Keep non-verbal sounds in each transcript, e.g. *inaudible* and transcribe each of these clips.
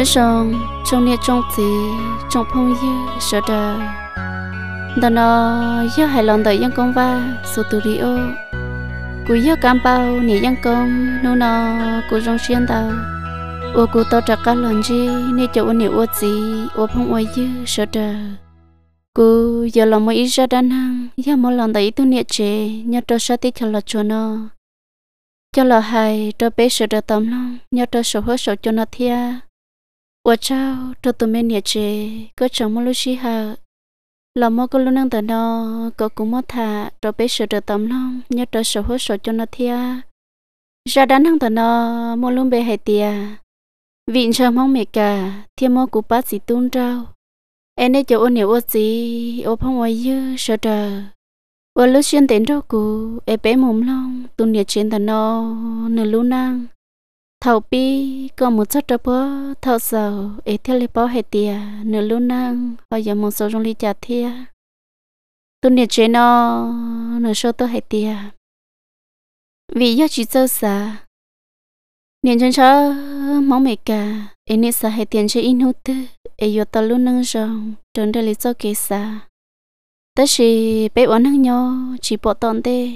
nhớ trong nhà trong gì trong phong như sợ đời đó nó nhớ hài lòng đời dân công va studio cú nhớ cam bao nỉ dân công nô nó cú rong xuyên tàu ô cú to trạc cá lòn chi nê chỗ ô nỉ ô gì ô phong ô như sợ đời cú giờ lòng mỗi ra đan hăng giờ mỗi lòng đời tu niệm chế nhớ cho sao tít cho là cho nó cho là hài cho bé sợ đời tâm lòng nhớ cho sợ hứa sợ cho nó thia có có chồng lúa nó, nó nó, thả, bé bé sửa được tấm lòng, nhớ cho hay 我找这都没年纪，个这么路西哈，老么个路能得呢，个古么他这被舍得当了，你这手和手就那天，啥单能得呢，么路被海的，vì sao mong mẹ cả, thiên mong của bác sĩ tuôn trao, em ấy cho ôn hiểu ôn gì, ôn phong ngoài dư sửa trời. Và lúc xuyên tiền cho cụ, em bé mồm lòng tuôn nhiệt trên thần nó, nửa lưu năng thầu bi có một chút đó bố thầu sầu ấy theo lý bố hệ tìa nửa lúc năng và giờ một số trong lý trả thia tôi nhớ chuyện nó nửa số tôi hệ tìa vì do chỉ sâu xa nên chân chó mong mẹ cả ấy nên xa hệ tiền cho in hút tư ấy giờ tôi lúc năng rồng trốn đời lý do kế xa tất chỉ bé uống năng nhau chỉ bỏ tòn tê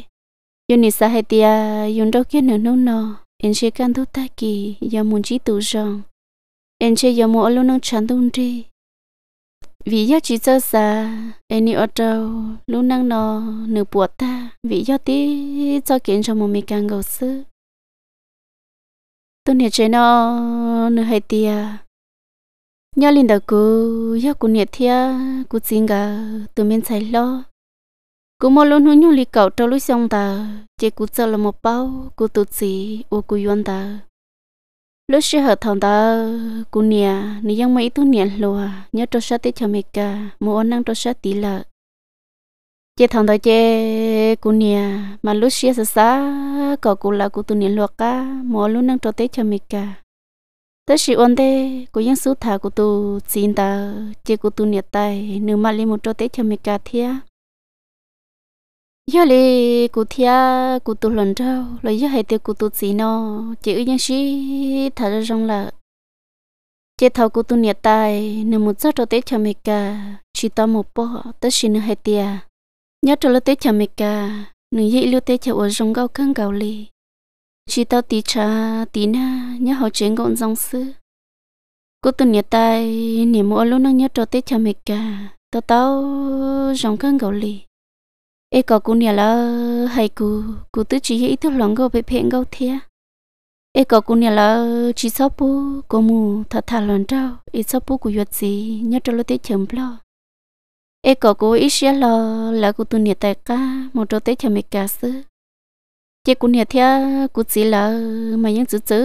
yun nisa hệ tìa dùng đâu kia nửa nô nọ em sẽ can thu ta kỳ giờ muốn chỉ tu rong em sẽ giờ muốn luôn nông chán tung đi vì giờ chỉ sơ sa, em đi ở đâu luôn năng nó nửa buộc ta vì giờ tí cho kiến cho một mình càng gầu sư tôi nhớ chơi nó nửa hai tia nhớ linh đầu cô giờ cô nhớ thia cô xin gà tụi mình xài lo cú mò luôn hướng nhung lì cậu trâu lối xong ta chỉ cú chờ là một bao cú tụt gì ô cú yon ta lúc xưa hợp thằng ta cú nè nè giang mấy tu nè lùa nhớ trâu sát tết cho mẹ cả mua ăn năng trâu sát tí lợ chỉ thằng ta chỉ cú nè mà lúc xưa sa sa cậu cú là cú tu nè lùa cả mua luôn năng trâu tết cho mẹ cả tất sĩ ôn tê cú giang số thà cú tu xin ta chỉ cú tu nè tay nửa mà lên một trâu tết cho mẹ cả thia giờ lì cụ thia cụ tụ lần trâu rồi giờ hay tiêu cụ tụ gì nó chỉ ư nhân sĩ thở ra rong là chế thầu cụ tụ nhiệt tài nếu một giấc cho tế cho mẹ cả chỉ to một bộ tới xin nữa hay tia nhớ cho lỡ tế cho mẹ cả nếu dĩ lưu tế cho ở rong gạo cơn gạo lì chỉ tao tí cha tí na nhớ họ chuyện gọn dòng sư cụ tụ nhiệt tài niệm mỗi lúc nó nhớ cho tế cho mẹ cả tao tao rong cơn gạo lì ê có cú nhà là hay cú cú tứ chỉ ít thức lòng gâu bị phèn gấu thia à? ê có cú nhà là chỉ sáu bố cô mu thà thà lần trao ít sáu bố của yuột gì nhớ cho lúc tết chấm lo ê có cú ít xe lo là cú tu nhà tài ca một chỗ tết chấm mệt cả sư chỉ cú nhà thia cú chỉ là mà những chữ chữ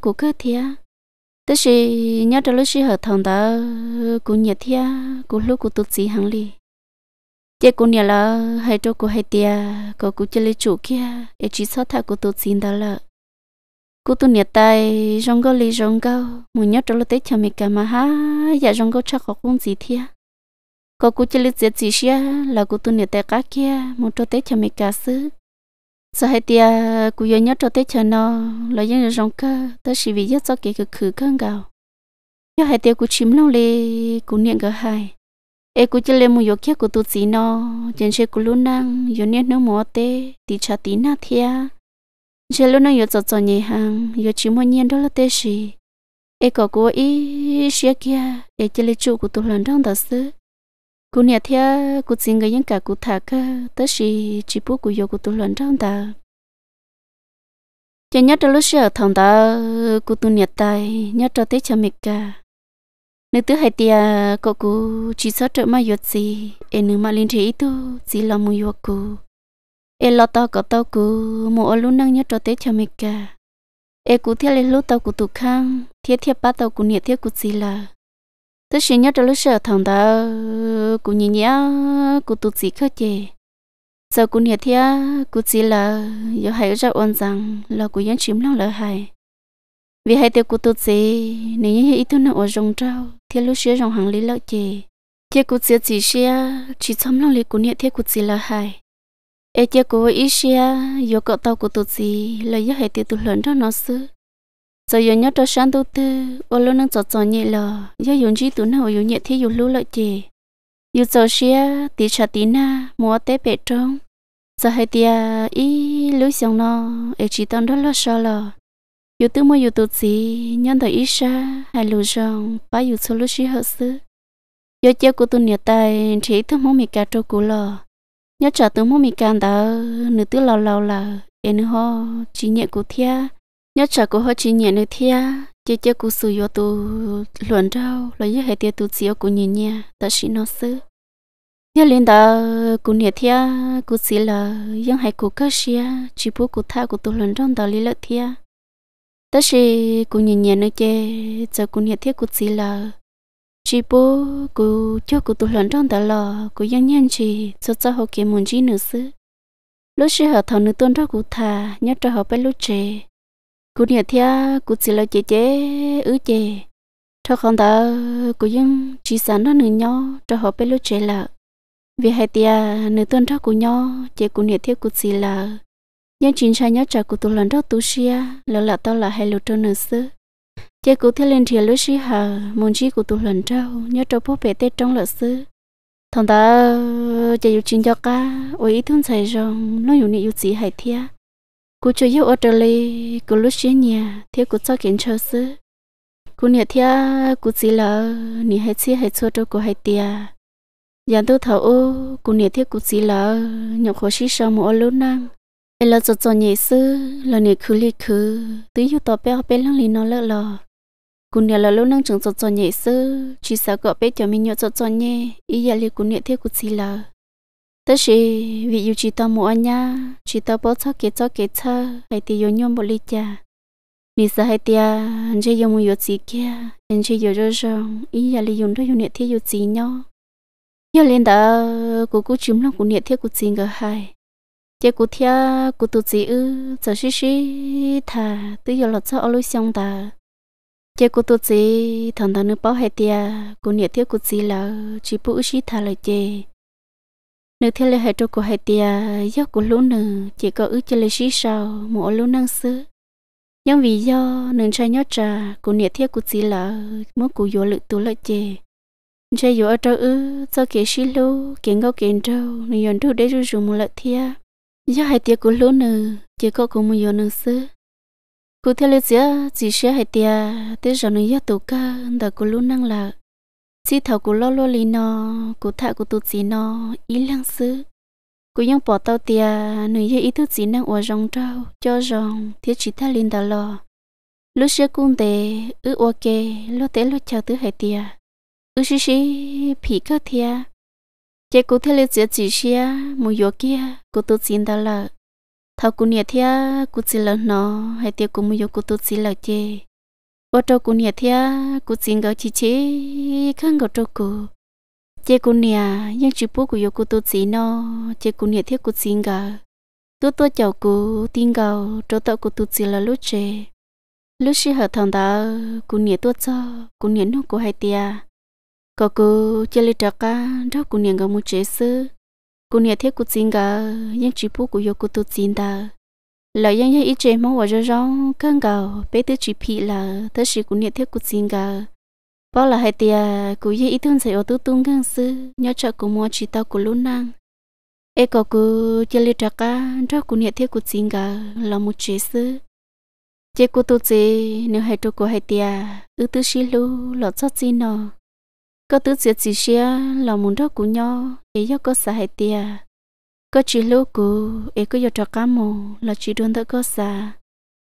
cú cơ thia tức là nhớ cho lúc xí hợp thằng đó cú nhà thia cú lúc cú tu chỉ hàng li tiếc cô nhà là hai chỗ cô hai tia cô cô chơi lấy chỗ kia để e chỉ sót thà cô tôi xin đó là cô tôi nhà tay rong gấu lấy rong gấu muốn nhớ trong lúc tết chồng mình cả mà ha giờ rong gấu chắc có cũng gì thia cô cô chơi lấy giết gì xia là cô tôi nhà tay cá kia muốn trong tết chồng mình cả xứ giờ hai tia cô giờ nhớ trong tết chồng nó là những rong cơ tới chỉ vì rất cho cái cái khử cơn gạo giờ hai tia cô chìm lâu lên cô niệm gạo hai Ê cú chơi lên mu yo kia cú tu chỉ nó chân xe cú luôn năng yo nét nó mò té, tí cha tí na thia xe luôn năng yo cho cho nhẹ hàng yo chỉ mua nhiên đó là tê gì e có cú ý xe kia e chơi lên chú cú tu lần đang đó sư cú nhà thia cú chỉ người những cả cú thả cả tê gì chỉ bố cú yo cú tu lần đang đó cho nhớ cho lúc xe ở thằng đó cú tu nhà tài nhớ cho tê cha mẹ cả nếu thứ hai tia cô cô chỉ sợ trợ mà yết gì em nếu mà linh thế tu chỉ làm mua yết cô em lo tao có tao cô mua luôn năng nhớ cho tết cho mình cả em cứ thiết lên lúc tao cũng tụt khang thiết thiết ba tao cũng nhiệt thiết cũng gì là tất nhiên nhớ cho lúc sợ thằng tao cũng nhìn nhã cũng tụt gì khác chứ giờ cũng nhiệt thiết cũng gì là giờ hãy ra ôn rằng là cũng nhớ chìm lòng lỡ hại vì hai tiêu cụ tôi chế nếu như ít thôi nó ở rong trao thì lúc xưa rong hàng lý lợi chế chế cụ chế chỉ xe chỉ chăm lòng lý cụ niệm thế cụ chế là hai ê chế cụ ít xe yo cậu tàu cụ tôi chế là do hai tiêu tôi lớn cho nó xứ giờ yo nhớ cho sáng tôi tư ở lúc nâng chọt chọt nhẹ lờ do yo chỉ tôi nó ở yo nhẹ thế yo lúc lợi chế yo chọt xe tí chả tí na mua té bể trong giờ hai tia ý lúc xong nó ê chỉ tao đó lo sao lờ dù tư mua yêu tư gì nhân đời ít xa hai lù rong ba yêu số lúc xí hợp sư yêu chơi của tôi nhiệt tay chỉ thứ mong mì cá trâu cũ lò nhớ trả tôi mong mì cá đó nữ tư lò lò là em ho chỉ nhẹ của thia nhớ trả của họ chỉ nhẹ nữ thia chơi chơi của sư yêu tư luận rau là như hệ tiêu tư gì của nhìn nhẹ ta xí nó sư nhớ lên đó của nhẹ thia của xí là những hai của cơ xia chỉ bố của tha của tôi luận rong đó lý lợi thia tất sĩ cũng nhìn nhận nó chơi cho cũng hiện thiết cũng chỉ là chỉ bố cô cho cô tụi lần trong đó là cô nhân nhân chỉ cho cho họ kiếm muốn gì nữa chứ lúc xưa họ thằng nữ tuân đó cũng thà nhớ cho họ bé lúc chơi cô hiện thiết cũng chỉ là chế chế ứ chế cho con đó cô dân chỉ sẵn nó nữ nhau cho họ bé lúc chơi là vì hai tia nữ tuân đó cũng nhau chế cũng hiện thiết cũng chỉ là nhân chính trai nhớ trả của tôi lần đó tôi xia lỡ là tôi là hai lụt trơn nữa sư chế cụ thế lên thiệt lối xí hà muốn chi của tôi lần đó nhớ trâu bố bé tết trong lỡ sư thằng ta chế yêu chính cho cá ôi ý thương thầy rong nó yêu nị yêu gì hay thia cụ chơi yêu ở trở lại cụ lối xí nhà thế cụ cho kiến cho sư cụ nhà thia cụ chỉ là nị hay chi hay chua trâu cụ hay tia dàn tôi thầu cụ nhà thia cụ chỉ là nhậu khó xí sao mà ở lâu năng bây giờ cho cho nhẹ sư là nhẹ khứ lì khứ tứ yêu tao bé bé lăng lì nó lỡ lò cún nhà là lâu năng chẳng cho cho nhẹ sư chỉ sợ gọi bé cho mình nhớ cho cho nhẹ ý giờ lì cún nhẹ thế cún xì lờ tất sĩ vì yêu chỉ tao mua nhá chỉ tao bỏ cho kế cho kế cho hay thì nhau một lì cha vì sao hay tia anh chơi yêu mua yêu gì kia anh chơi yêu rồi rồi ý giờ lì dùng đó yêu nhẹ thế yêu gì nhau yêu lên đó cô cứ chìm lòng cún nhẹ thế cún xì ngờ hai chế cụ thia cụ tu sĩ ư giờ suy suy thà tự do lọt sao alo xong ta chế cụ tu sĩ thằng thằng nữ bảo hệ tia cụ nhiệt thiết cụ sĩ là chỉ bự suy thà là chế nữ thiết là hệ trâu cụ hệ tia do cụ lũ nữ chỉ có ư chế là xí sao mổ lũ năng sứ nhưng vì do nữ trai nhớ trà cụ nhiệt thiết cụ sĩ là mỗi cụ vô lực tu lợi chế chơi vô ở trâu ư cho kế suy lú kiến ngâu kiến trâu nữ yon trâu để rủ rủ một lợi thia giờ hai tiệc của lúa nè chỉ có cùng một nè sư cụ thể là giờ chỉ sẽ hai tiệc tới giờ này giờ tụ cả đã của lúa năng là chỉ thầu của lo lo lì nó của thà của tụ chỉ nó ý lăng sư cụ ยัง bỏ tao tiệc nè giờ ý thức chỉ năng ở rong trao cho rong thiết chỉ thay lên đã lo lúc xưa cũng để ước ok lo té lo chào tới hai tiệc ước xí xí phì cơ tiệc chị cũng thấy lịch chỉ xia mua yo kia cô tu xin đó là thao cũng nhiệt thia cũng xin là nó hay tiêu cũng mua yo cô tu xin là chị bắt tô cũng nhiệt thia cũng xin gọi chỉ chị khăn gọi cho cô chị cũng nhiệt nhưng chỉ bố của yo cô tu xin nó chị cũng nhiệt thia cũng xin gọi tôi tôi chào cô tin gạo cho tao cô tu xin là lúc chị lúc xí hợp thằng đó cũng nhiệt tôi cho cũng nhiệt nó của hai tia cô cô chơi lấy trạc cả đó cô nhận gặp một chế sư cô nhận thấy cô xin cả nhưng chỉ bố của yêu cô tôi xin ta lại những những ít chế mong vào cho rong căng gạo bé tới chị phi là thật sự cô nhận thấy cô xin cả bảo là hai tia cô yêu ý thương sẽ ở tôi tung căng sư nhớ cho cô mua chỉ tao cô luôn năng e có cô chơi lấy trạc cả đó cô nhận thấy cô xin cả là một chế sư chế cô tôi chế nếu hai trâu cô hai tia ư tư xí lu lọt cho xin nó có tứ diệt gì xia là muốn đó của nhau để cho có sợ hai tia có chỉ lúc của ấy có giờ trò cá mồ là chỉ đun đỡ có xa.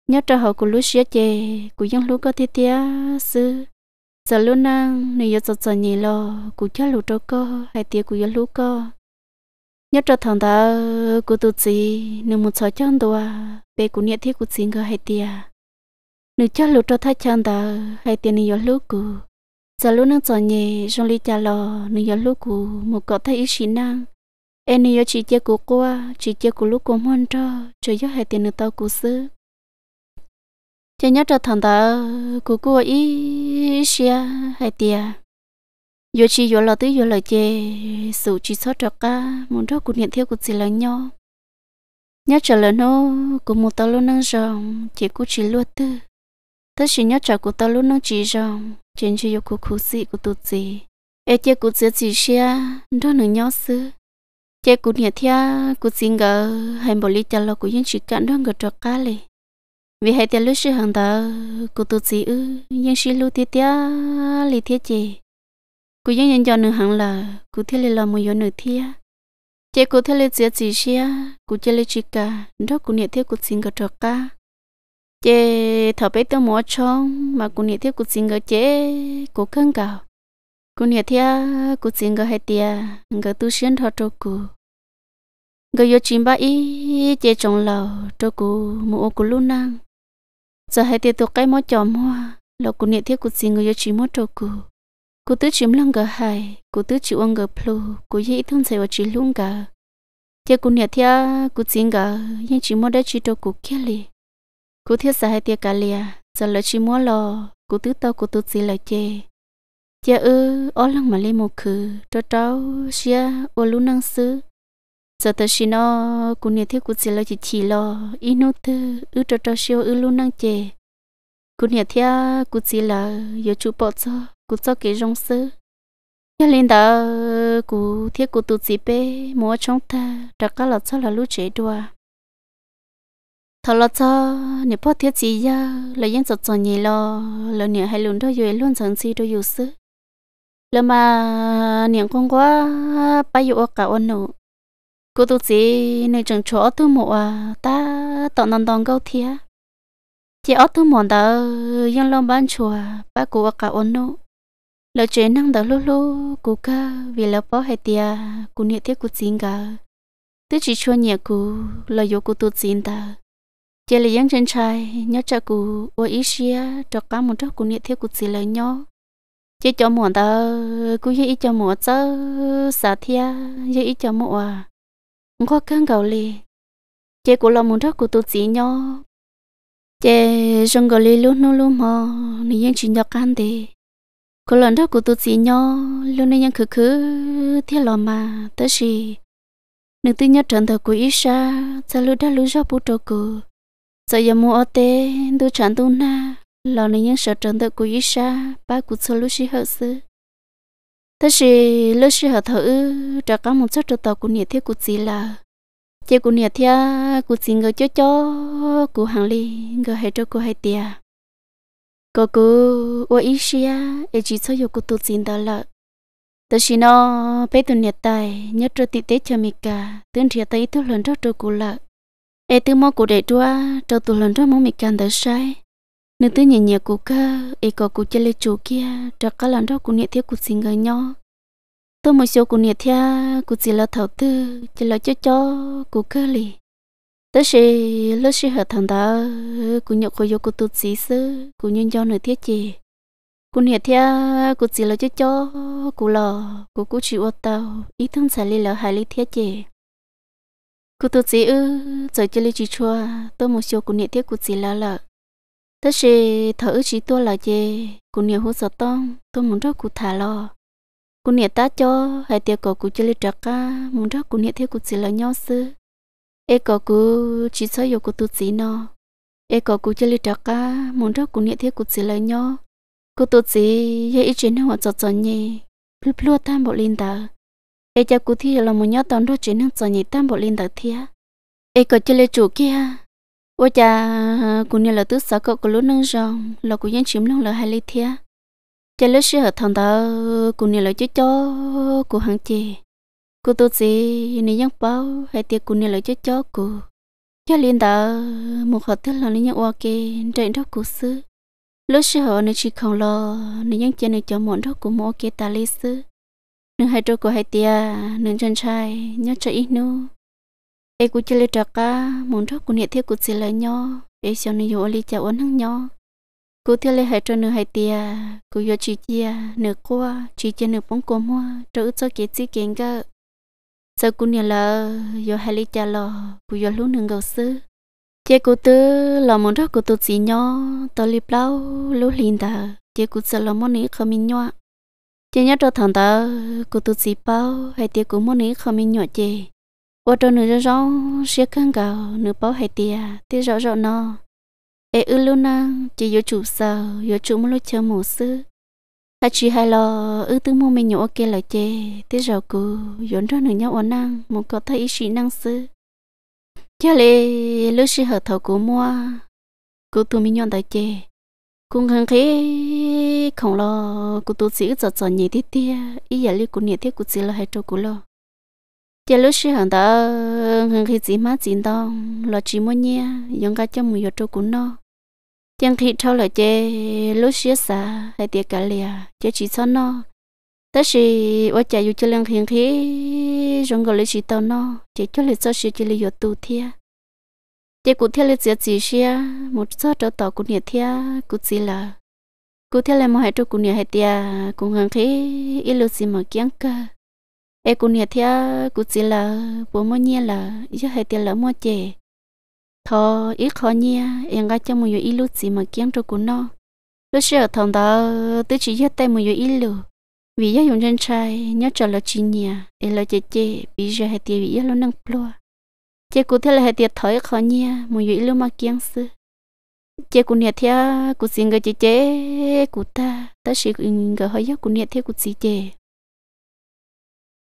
nhớ trò hậu của lúc xia chè của dân lúc có thiết tia sư giờ lúc năng nếu giờ giờ giờ nhỉ lo của cha lúc cho có hai tia của giờ lúc có nhớ trò thằng ta của tụi gì nếu muốn sợ chân đồ bé của nhiệt thiết của chính có hai tia nếu cha lúc cho thay chân ta hai tia này giờ lúc của giờ lúc nó chọn nhẹ trong ly trà lò nó giờ lúc cũ một cọ thấy ý xin năng em nó chỉ chia cụ qua à, chỉ chia cụ lúc cụ muốn cho cho gió hai tiền nó tao cụ xứ cho nhớ cho thằng ta cụ cụ ít xia hai tiền giờ chỉ giờ lo tới giờ là chê sủ chỉ sót cho cả muốn cho cụ nhận theo cụ chỉ là nhau nhớ trở lại nó cụ một tao luôn năng rằng chỉ cụ chỉ luôn tư tôi chỉ nhớ cho của tôi lúc nó chỉ rằng trên chỉ yêu của khu sĩ của tôi gì ê chơi của chị chỉ xia, đó là nhớ xứ chơi của nhà thia của chị ngờ hay bỏ lý cho lo của những chỉ cạn đó người cho cá lì vì hai tiền lúc sư hàng tờ của tôi chỉ ư nhưng sư lúc tia tia lì tia chị của những nhân cho nửa hàng là của thiết lì là một yếu nửa thia chơi của thiết lì chị chỉ xia, của chơi lì chỉ cả đó của nhà thiết của chị ngờ cho cá chế thở bé tao mua cho mà cũng nhiệt thiết cũng xin gỡ chế cũng căng gạo cũng nhiệt thiết cũng xin gỡ hai tia gỡ tu xuyên thọ cho cụ gỡ yo chim ba ý chế trồng lầu cho cụ mua cụ luôn năng giờ hai tia tôi cái mua cho mua là cũng nhiệt thiết cũng xin gỡ yo chim mua cho cụ cụ tứ chim lăng gỡ hai cụ tứ chịu ăn gỡ plu cụ dễ thương sẽ vào chỉ luôn cả chế cũng nhiệt thiết cũng xin gỡ nhưng chỉ mua đã chỉ cho cụ kia liền cú thiết sợ hai tia cả lia giờ lỡ chỉ mua lo cú tứ tao cú tứ gì lại chê chê ư ó lăng mà lên một khử cho cháu xia ô lú năng sư giờ tao xí nó cú nhiệt thiết cú gì lại chỉ chỉ lo ít nốt thư ư cho cháu xia ư lú năng chê cú nhiệt thiết cú gì là giờ chú bỏ cho cú cho cái rong sư cho lên đó cú thiết cú tứ gì bé mua chong ta đặt cả lọ cho là lú chế đua thọ lo cho nè bỏ thiết gì ya là yên sợ cho nhị lo là nè hay luôn đó rồi luôn chẳng gì đó yêu sư là mà nè con quá bây giờ cả ôn nụ cô tu sĩ nè chẳng chỗ tu mộ à ta tọt nằm đòn câu thia chỉ ở tu mòn đó yên lòng ban chùa ba cô cả ôn nụ là chuyện năng đó lú lú cô ca vì là bỏ hay tia cô nè thiết cô xin cả tức chỉ cho nhẹ cô là yêu cô tu chính ta chỉ là những chân trai nhớ cha cụ ở ít xia cho cá một chút cũng nhớ theo cụ chỉ lời nhớ chỉ cho muộn ta cứ như cho muộn chứ xả thia như cho muộn có căng cầu li chỉ cụ làm một chút cụ tụt chỉ nhớ chỉ trong cầu li luôn luôn luôn mà nên những chuyện nhớ can thì cô lần đó cụ tụt chỉ nhớ luôn nên những khứ khứ thiết lòng mà tới gì nếu tôi nhớ trần thờ của ít sẽ ta đã lúc ra bút trâu cụ giờ giờ mua tê đu chán đu na lo này những sợ trần tự của ý sa ba cụ sơ lúc sĩ hợp sư thế thì lúc sĩ hợp thử trả cả một chút tàu của nhiệt thiết của gì là chế của nhiệt thiết của gì người cho cho của hàng ly người hay cho của hay tia cô cô ở ý sa ấy chỉ cho yêu của tu xin đó là thế thì nó bé tu nhiệt tài nhất cho tị tế cho mình cả tương thiệt tới tu lần rất cho cụ lợi ê tư mò cụ đệ trua trâu tụ lần ra mò mì can đỡ sai nữ tư nhẹ nhẹ cụ cơ ê có cụ chơi lê chủ kia trâu cá lần ra cụ nhẹ thiếu cụ xin người nhau tôi một số cụ nhẹ thiếu cụ chỉ là thầu tư chỉ là cho cho cụ cơ lì tớ sẽ lỡ sẽ hợp thằng đó cụ nhậu khôi vô cụ tụt xí sư cụ nhân do nữ thiết chị cụ nhẹ thiếu cụ chỉ là cho cho cụ lò cụ cụ chịu ô tàu ý thương xả lì lỡ hại lì thiết chị cô tôi chỉ ư giờ chơi chỉ chua tôi một số cũng nhẹ tiếc cũng chỉ là lợ tất sẽ thở chỉ tôi là gì cũng nhẹ hút sợ tông tôi muốn rất cũng thả lo cũng nhẹ ta cho hai tiếc cậu cũng chơi trạc ca muốn rất cũng nhẹ thế cũng chỉ là nhau sư e cậu cũng chỉ sợ yêu của tôi chỉ nó e cậu cũng chơi trạc ca muốn rất cũng nhẹ thế cũng chỉ là nhau cô tôi chỉ giờ ít chuyện họ chọn chọn nhỉ lúc lúc tham bộ linh ta ê *laughs* cho cụ thi là một nhát tòn đó chuyện nước nhị tam bộ liên đặc thi ê có chơi chủ kia ô cha cụ nhà là tứ sáu cậu có lúc nâng giòn, là cụ nhân chiếm luôn là hai ly thi chơi lúc xưa thằng ta cụ nhà là chơi chó cụ hàng chị cụ tôi gì nên nhắc bao hai tiệc cụ nhà là chơi chó cụ cho liên đã một hợp thức là nên nhắc ok trên đó cụ sư lúc xưa họ nên chỉ không lo nên nhắc chơi này cho món đó cụ mua ok ta lý sư nên hai trâu của hai tia nên chân trai nhớ cho ít nu. ai cũng chơi trò cá muốn thóc cũng hiện thiếu cũng chỉ là nhau ai sau này vô lý chả uốn hăng nhau cú thiếu lấy hai trâu nửa hai tia cú vô chỉ chia nửa qua chỉ chia nửa bóng cô mua trâu cho kế chỉ kiện cơ sau cú nhà là vô hai lý chả lò cú vô lú nương gầu sư chế cú tư là muốn thóc cô tu chỉ nhau tao liệp lâu lú liền ta chế cú sợ là món này không mình nhau chị nhớ cho thằng ta cô tụt xì bao hay tiệc cũng muốn ấy không mình nhỏ chị qua cho nửa rõ xe khăn gạo nửa bao hay tiệc tiệc rõ rõ nó ê ư luôn na chị yếu chủ sợ yếu chủ muốn lúc chờ mổ sư hai chị hai lo ư tư mua mình nhỏ kia là chị tiệc rõ cô dọn cho nửa nhau ổn năng một có thấy ý sĩ năng sư giờ lê lúc sư hợp thầu của mua cô tụi mình nhọn tới chị cũng hàng khi không lo cụ tu chỉ cho cho nhị thiết tia ý giờ li cụ nhị thiết cụ chỉ là hai trâu cụ lo giờ lúc xưa hàng đó hàng khi chỉ má chỉ đó lo chỉ mua nhia dùng cái cho mùi giờ trâu cụ nó chẳng khi trâu là chê lúc xưa xa hai tia cả lìa chê chỉ cho nó tất sĩ ở chả dù cho lăng hàng khi dùng cái lý chỉ tao nó chỉ cho lý cho sĩ chỉ lý giờ tu thiệt chị cụ theo lịch chia chỉ xia một số chỗ tàu cụ nhiệt thia cụ chỉ là cụ theo lên một hai chỗ cụ nhiệt hai tia cụ ngang khí ít lúc gì mà kiêng cả e cụ nhiệt thia cụ chỉ là bố mua nhia là giờ hai tia là mua chè thò ít khó nhia em gái cho mua ít lúc gì mà kiêng cho cụ nó lúc xưa thằng đó tới chỉ hết tay mua ít lúc vì giờ dùng chân trai nhớ cho là chi nhia em là chè chè bây giờ hai tia vì giờ nó nâng ploa chị cụ thế là hệ tiệt thời khó nha mùi dữ lưu mà kiêng sư chị cụ nhiệt theo cụ xin người chị chế cụ ta ta sĩ người hơi giấc cụ nhiệt theo cụ chị chế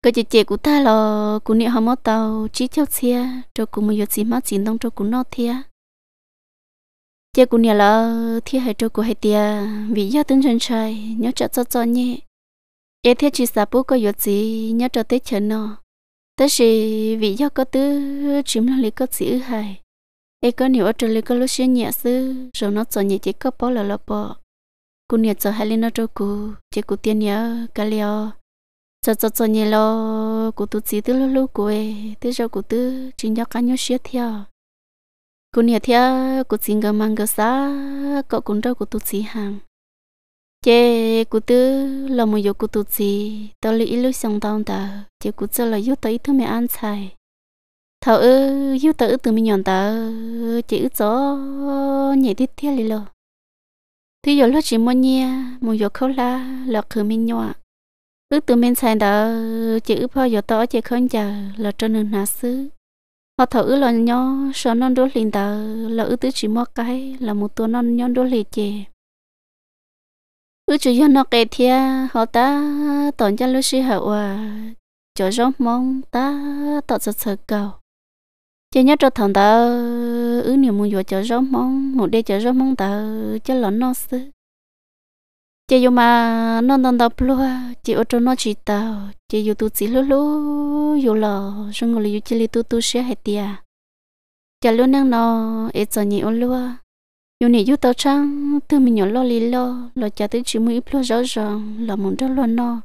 cái chị chị cụ ta là cụ nhiệt hầm tàu chỉ cho xe cho cụ mùi dữ gì mà xin đông cho cụ nó theo chị cụ nhiệt là theo hệ cho cụ hệ tiệt vì do tinh thần trai nhớ chặt cho cho nhé em theo chỉ sao bố có dữ gì nhớ cho tết chờ nó tất sĩ vì do có tư chìm lòng lý có chữ hài ấy có nhiều ở trên lý có lúc xuyên nhẹ sư rồi nó cho nhẹ chỉ có bỏ là là bỏ cô nhẹ cho hai lý nó cho cô chỉ cô tiên nhớ cả liao cho cho cho nhẹ lo cô tu chỉ tư lúc lúc cô ấy thế cho cô tư chính do cá nhau xuyên theo cô nhẹ theo cô chính gầm mang gầm xa cậu cũng đâu cô tu chỉ hàng chế cụ tư là một dụ cụ tụt gì tao lý lúc xong tao ta chế cụ tư là yêu tới thứ mẹ ăn xài thảo ư yếu tới từ mình nhọn ta chế ư gió nhẹ tít thiết lý lo thứ giờ lúc chỉ mua nhia một dụ khóc la là khử mình nhọ ư từ mình xài đó chế ư phao dụ tao chế không chờ là cho nên nà xứ họ thảo ư là nhỏ sợ non đốt liền ta là ư tứ chỉ mua cái là một tuần non nhon đốt liền chế ước chú yo nó kể thia họ ta tổn cho lúc sĩ hậu à cho rong mong ta tọt sợ sợ cầu chỉ nhớ cho thằng ta ư niềm muốn vô chỗ rong mong một đê cho rong mong ta cho lón nó sư chỉ yo mà non non đọc lúa chỉ ở chỗ nó chỉ tao chỉ dù tu chỉ lú lú yo lò xuống ngồi yo chỉ li tu tu xé hết tia chả luôn năng nó ít giờ nhiều lúa yo này yo tao chăng từ mình nhỏ lo lì lo lo cha tới chỉ mới lo rõ ràng là muốn cho lo no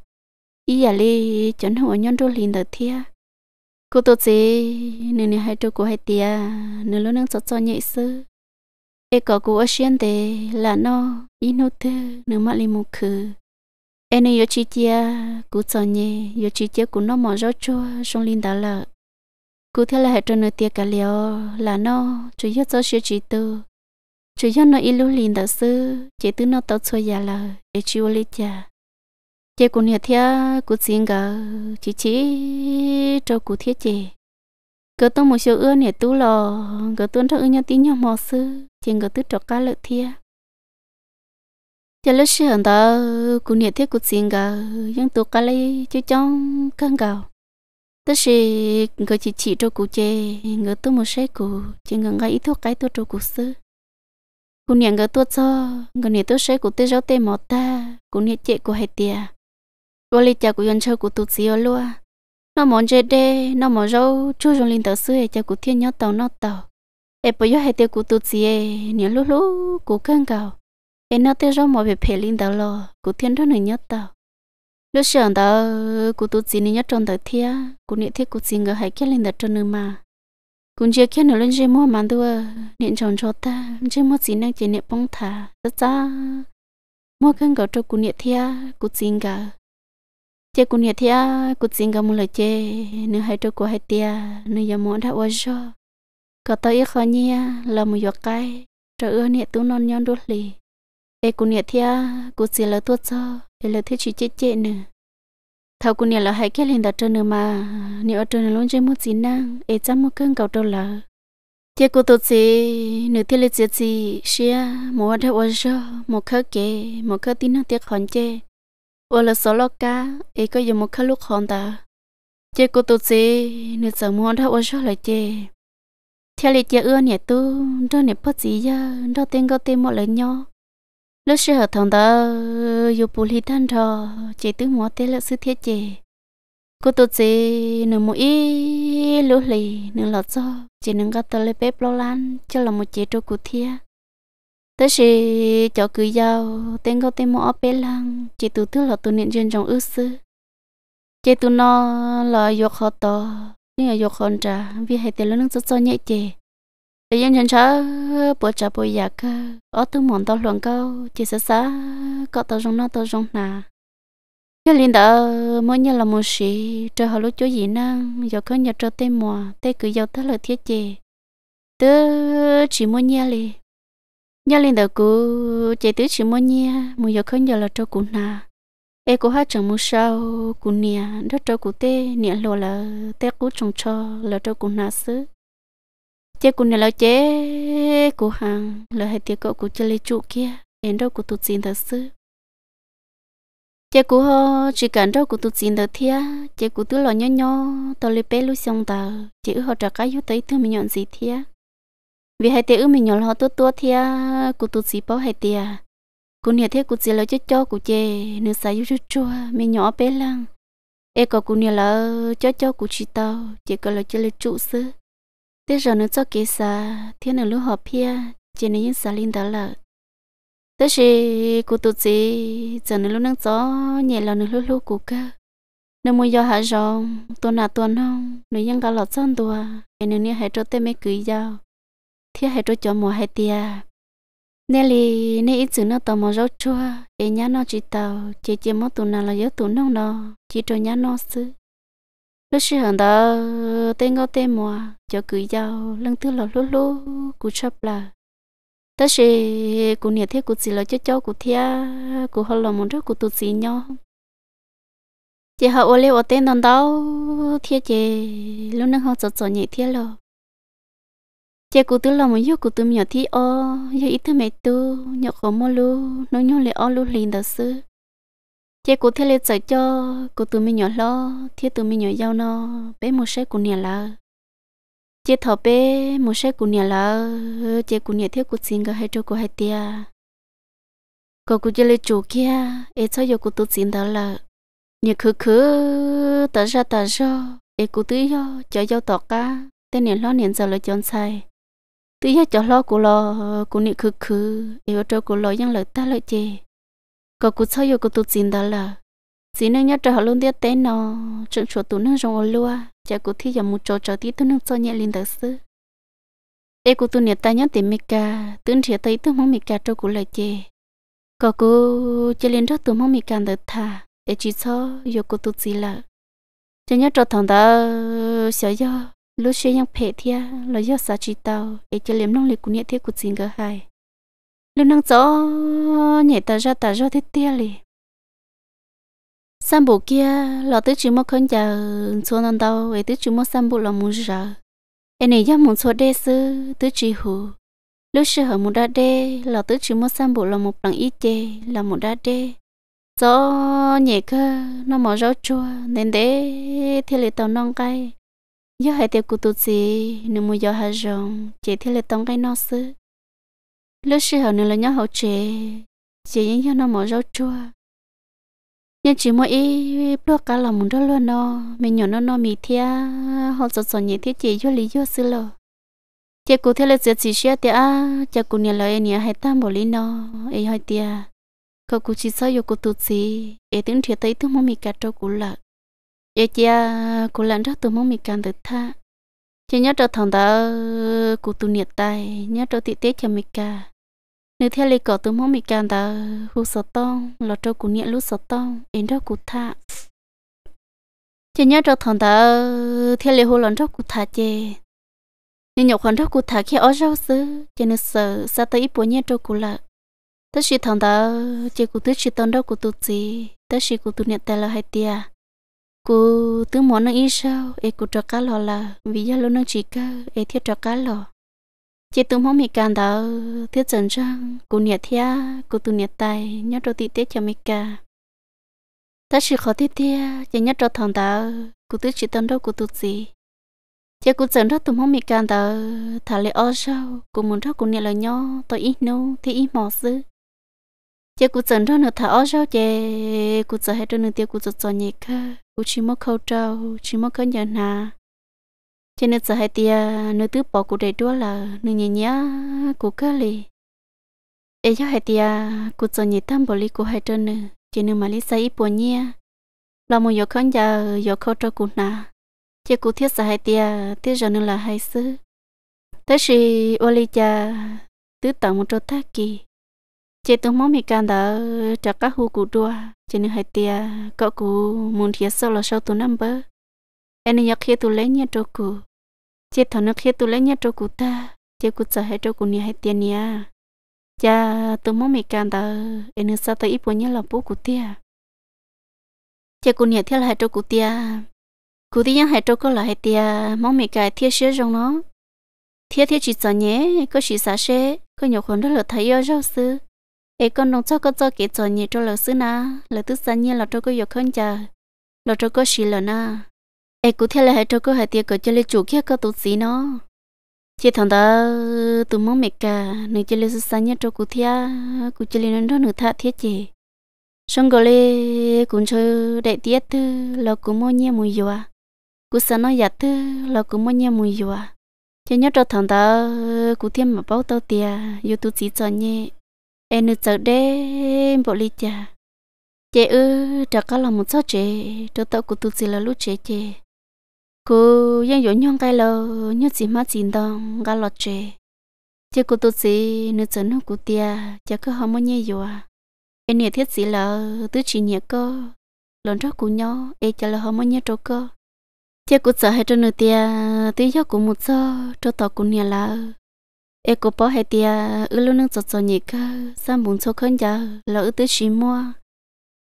ý à lì chẳng hồ nhân đôi liền đợt thia cô tôi chế nên hai đôi cô hai tia nên lo nâng cho cho nhẹ sư e có cô ở xuyên tề là no ý nô thư nên mà lì một khử e nên yo chỉ tia cô cho nhẹ yo chỉ tia cô nó mò rõ cho trong liền đà lợ cô thấy là hai đôi nửa tia cả liều là no chủ yếu cho sự chỉ tư chú cho nó ít lúc liền đó sư chế tư nó tao chơi già là để chịu lấy cha chế cũng hiểu theo cũng xin gờ chỉ chỉ cho cũng thiết chế cỡ tôi một số ưa nè tu lò cỡ tuân thơ nhau tí nhau mò sư chế cỡ tư trọc cá lợi thia chế lúc xưa đó cũng hiểu theo cũng xin gờ nhưng tu cá lấy chú trong căng gào tức là người chỉ chỉ cho cụ chế người tôi một số cụ chế người ngay ít thuốc cái tôi cho cụ sư cô nhà ngỡ tuốt cho người nhà tôi sẽ của tôi giấu tê mỏ ta cô nhà chị của hai tia cô lấy cha của dân chơi của tụt xíu luôn nó món chơi đê nó món rau chú trong linh tàu xưa cha của thiên nhớ tàu nó tàu em bây giờ hai tia của tụt xíu nhớ lú lú của căng cầu em nó tê rau mỏ về phê linh tàu lo của thiên đó này nhớ tàu lúc sáng tàu của tụt xíu nhớ trong tàu thiên, của nhà thiết của xíu người hai kia linh tàu trong nơi mà cũng chưa khi nào lên chơi mua mà đưa điện chọn cho ta chơi mua gì năng chỉ niệm bông thả tất ra mua khăn gạo cho cũng niệm thia cũng xin gà, chơi cũng niệm thia cũng xin gà một lời chơi nếu hai cho của hai tia nếu giờ muốn đã ôi cho có tới ít khó nhia là một giọt cay trở ưa niệm tú non nhon đốt lì để cũng niệm thia cũng xin là tuốt cho để là thế chỉ chết chết nữa thầu cũng nhà là hai cái liền đã trên nữa mà nếu ở trên luôn chơi mua gì na ấy chăm mua cơn cầu đâu là thế cô tôi chỉ nửa thế lịch chỉ xia mua đâu ở cho một khớ kế một khớ tin nó tiếc hòn chế. ở là số lóc cá ấy có dùng một khớ lúc hòn ta thế cô tôi chỉ nửa sớm mua đâu ở cho lại chê Thế lịch chơi ưa nhà tu đó nhà bắt gì ra đó tên có tên một lần nhau lúc xưa thằng đó yêu bù lì thân thọ chỉ tứ mỏ tế là sư thiết chế cô tôi chỉ nửa mũi lúc lì nửa lọt gió chỉ nâng gắt tới bếp lo lan cho là một chế trâu cụ thia tới khi cho cứ giàu tên có tên mỏ bê lăng chỉ tụ thứ là tụ niệm trên trong ước sư chế tụ nó là dục khó to nhưng là dục khó trả vì hai tên lớn nó rất cho nhẹ chế bây giờ chân chớ bữa chả bữa giờ dạ cơ ở tu mòn tao luận câu chỉ sợ sợ có tao rong nó tao rong nà nhớ liền đó mỗi nhớ là một sĩ trời họ lúc chỗ gì năng giờ có nhớ cho tê mùa tê cứ giờ tới lời thiết gì tớ chỉ mỗi nhớ liền nhớ liền đó cứ chỉ tớ chỉ mỗi nhớ một giờ có nhớ là cho cụ nà ai cũng hát chẳng muốn sao cũng nia đất cho cũng tê nia lô là tê cú trồng cho là cho cũng nà xứ chế cũng là chế của hàng là hai tiệc cậu của chơi trụ kia đến đâu của tụt xin thật sự chế của họ chỉ cần đâu của tụt xin thật thia chế của tôi lo nhỏ nhỏ tao lấy bé lúc xong tờ chỉ họ trả cái yếu tới thương mình nhận gì thia vì hai tiệc mình nhỏ họ tốt tốt thia của tụt gì bao hai tiệc cũng nhà thế của chị là cho cho của chị nên xài cho cho mình nhỏ bé lăng e có cũng nhà là cho cho của chị tao chỉ có là chơi là trụ xưa thế rồi nó cho kế sa thế nó lúc họ pia chỉ nên những sa linh đó là thế thì cụ tụt gì giờ nó lúc nó cho nhẹ là nó lúc lúc cụ cơ nếu muốn do hạ rong tuần là tuần không nếu những cái lọt chân tua cái nếu như hãy cho tên mấy cưới giao thế hãy cho cho mùa hai tia nè lì nè ít chữ nó tò mò rau chua cái nhá nó chỉ tàu chỉ chỉ mất tuần nào là giấc tuần nông đó chỉ cho nhá nó xứ lúc xưa hằng đó tên ngô tên mua cho cứ giàu lần thứ lọ lú lú cú chấp là ta sẽ cú nhiệt thế cú chỉ là cho cháu cú thia cú họ là muốn rất cú tụt gì nhau chị họ ô liu ở tên đàn đâu thia chị lúc nãy họ chọn chọn nhẹ thia lo chị cú tư là muốn yêu cú tư miệt thi ô yêu ít thứ mấy tu nhậu khó mua lu nó nhung lệ ô lu liền đó xưa chị cũng thế lên sợ cho cô tụi mi nhỏ lo thế tụi mi nhỏ giao nó bé một xe của nhà là chị thọ bé một xe của nhà là chị của nhà thế của xin cái hai chỗ của hai tia cô cũng chơi lên chủ kia em sao giờ cô tụi xin đó là nhà khứ khứ tớ ra tớ ra em cũng tứ yo cho giao tọt cá tên nhà lo nhà giờ là chọn sai tứ yo cho lo của lo của nhà khứ khứ em ở chỗ của lo ยัง lợi ta lợi chê có cú chơi có tu chín đó là chỉ nên nhớ trở luôn tiếc té nó chân chuột nương nó rong lúa chả cú thi giờ một chỗ trò tí tụ nó cho nhẹ lên đó xứ ê cú tụ nhiệt ta nhớ tìm mika tướng thiệt tay tướng mong mika cho cú lại chê có cú chơi lên đó tụ mong mika được thà ê chỉ cho giờ cú tu gì là chả nhớ trò thằng đó sợ do lúc xưa yang phê thia là do sa chỉ tao ê chơi lên nông lực cú nhẹ thiết cú chín gỡ hai lưu năng gió nhẹ ta ra ta ra thế tia lì sam bộ kia lọ tới chú mò khấn giờ số non đầu về tới chú mò sam bộ là muốn giờ em này dám muốn số đê sư tới chú hù lúc xưa hở một đa đê lọ tới chú mò sam bộ là một đằng ít chê là một đã đê gió nhẹ cơ nó mở gió chua nên để thế lệ tàu non cay giờ hai tiêu cụ tụt gì nếu muốn giờ hà rồng chỉ thế lệ tông cay nó sư lúc xưa họ nữa là nhau hậu chế chỉ những nhau nó mở rau chua nhưng chỉ mỗi ý bước cả lòng muốn đó luôn nó mình nhỏ nó nó mì thia họ sợ sợ nhỉ thế chỉ vô lý vô xưa lo chỉ cụ thế là sẽ chỉ thế à chỉ cụ nhà lời nhà hay tam bỏ lý nó ấy hay tia cô cụ chỉ sợ yêu cụ tu sĩ ấy tiếng thiệt thấy tiếng mong mì cả trâu cụ lợn ấy chia cụ lợn đó tụi mong mì càng được tha chỉ nhớ cho thằng ta cụ tu nhiệt tay nhớ cho tị tết cho mì cả nếu theo lịch cổ tu mong mì cả ta hú sợ tông lo cho cụ nhiệt lúc sợ tông đến đó cụ tha chỉ nhớ cho thằng ta theo lịch hú lần đó cụ tha chê nên nhậu khoản đó cụ tha khi ở rau xứ cho nên sợ sao tới ít bữa nhớ cho cụ lợ tất sĩ thằng ta chỉ cụ tất chỉ tông đó cụ tu gì tất sĩ cụ tu nhiệt tay là hai tia cô tướng món nó ít sao em cô cho cá lò là vì giờ luôn nó chỉ cá em thiết cho cá lò chị tướng mong mì càng đó thiết trần trang, cô nhiệt thia cô tu nhiệt tay nhớ cho tí tết cho mì cả ta chỉ khó thiết thia chỉ nhớ cho thằng đó cô tu chỉ tâm đâu cô tu gì chị cô trần rất tướng mong mì càng đó thả lệ o sao cô muốn rất cô nhiệt là nhau tôi ít nô thì ít mò dư chị cụ chẩn ra nữa thở ó rau chị cụ chở hết nữa chị cụ chở cho nhẹ cơ cụ chỉ mất khâu trâu chỉ mất khâu nhà nà chị nữa chở hết tia nữa tứ bỏ cụ để đua là nữa nhẹ nhẹ cụ cơ lì ấy cho hết tia cụ chọn nhẹ tam bỏ lì cụ hết nữa chị nữa mà lì sai ít bỏ nhẹ là một giờ khăn giờ giờ khẩu trâu cụ nà chị cụ thiết sợ hết tia tiếc giờ nữa là hay sư tới khi ô lì cha tứ tặng một chỗ thác kỳ chế tôi mong mình cần đó trả các hũ cụ đua cho nên hai tia có cụ muốn thiết sau là sau tôi nắm bơ em nhớ khi tôi lấy nhà cho cụ chế thằng nó khi tôi lấy nhà cho cụ ta chế cụ sợ hai cho cụ nhà hai tia nha cha tôi mong mình cần đó em sao tôi ít bao nhiêu là bố cụ tia chế cụ nhà thiết là hai trâu cụ tia cụ tia hai cho có là hai tia mong mình cái thiết sửa trong nó thiết thiết chỉ sợ nhé có chỉ sợ sẽ có nhiều con rất là thấy yêu rau sư ê con nông cho con cho kể cho nhị cho lỡ xứ na lỡ tức xa nhiên là cho cô yok hơn chờ lỡ cho cô xì lỡ na ê cụ theo là hệ cho cô hệ tiệc cỡ cho lê chủ kia có tụ xí nó chị thằng đó tụ mong mệt cả nửa chơi lê xa nhiên cho cụ theo cụ chơi lê nó nửa thạ thiết chế, xong rồi lê cũng cho đại tiết tư lỡ cũng mua nhiên mùi dùa cụ sa nó giặt tư lỡ cũng mua nhiên mùi dùa chị nhớ cho thằng đó cụ theo mà bao tao tiệc yếu tụ chỉ cho nhẹ em nữ sợ đêm bộ ly cha chế ư trả có lòng một số chế cho tao của tôi chỉ là lúc chế chế cô yang dỗ nhong cái lò nhớ gì mà gì đông gà lọt chế chế của tôi chỉ nữ sợ nó của tia chả cứ hòm mà nhẹ à em nhẹ thiết gì là tôi chỉ nhẹ cơ lần trước của nhau em chả là hòm mà nhẹ trâu cơ chế của sợ hai trâu nữ tia tí gió cô một số cho tao cô nhẹ là e cô bảo hết tia ư lúc nương chọt chọt nhị cơ sao muốn cho khấn giờ là ư tới chỉ mua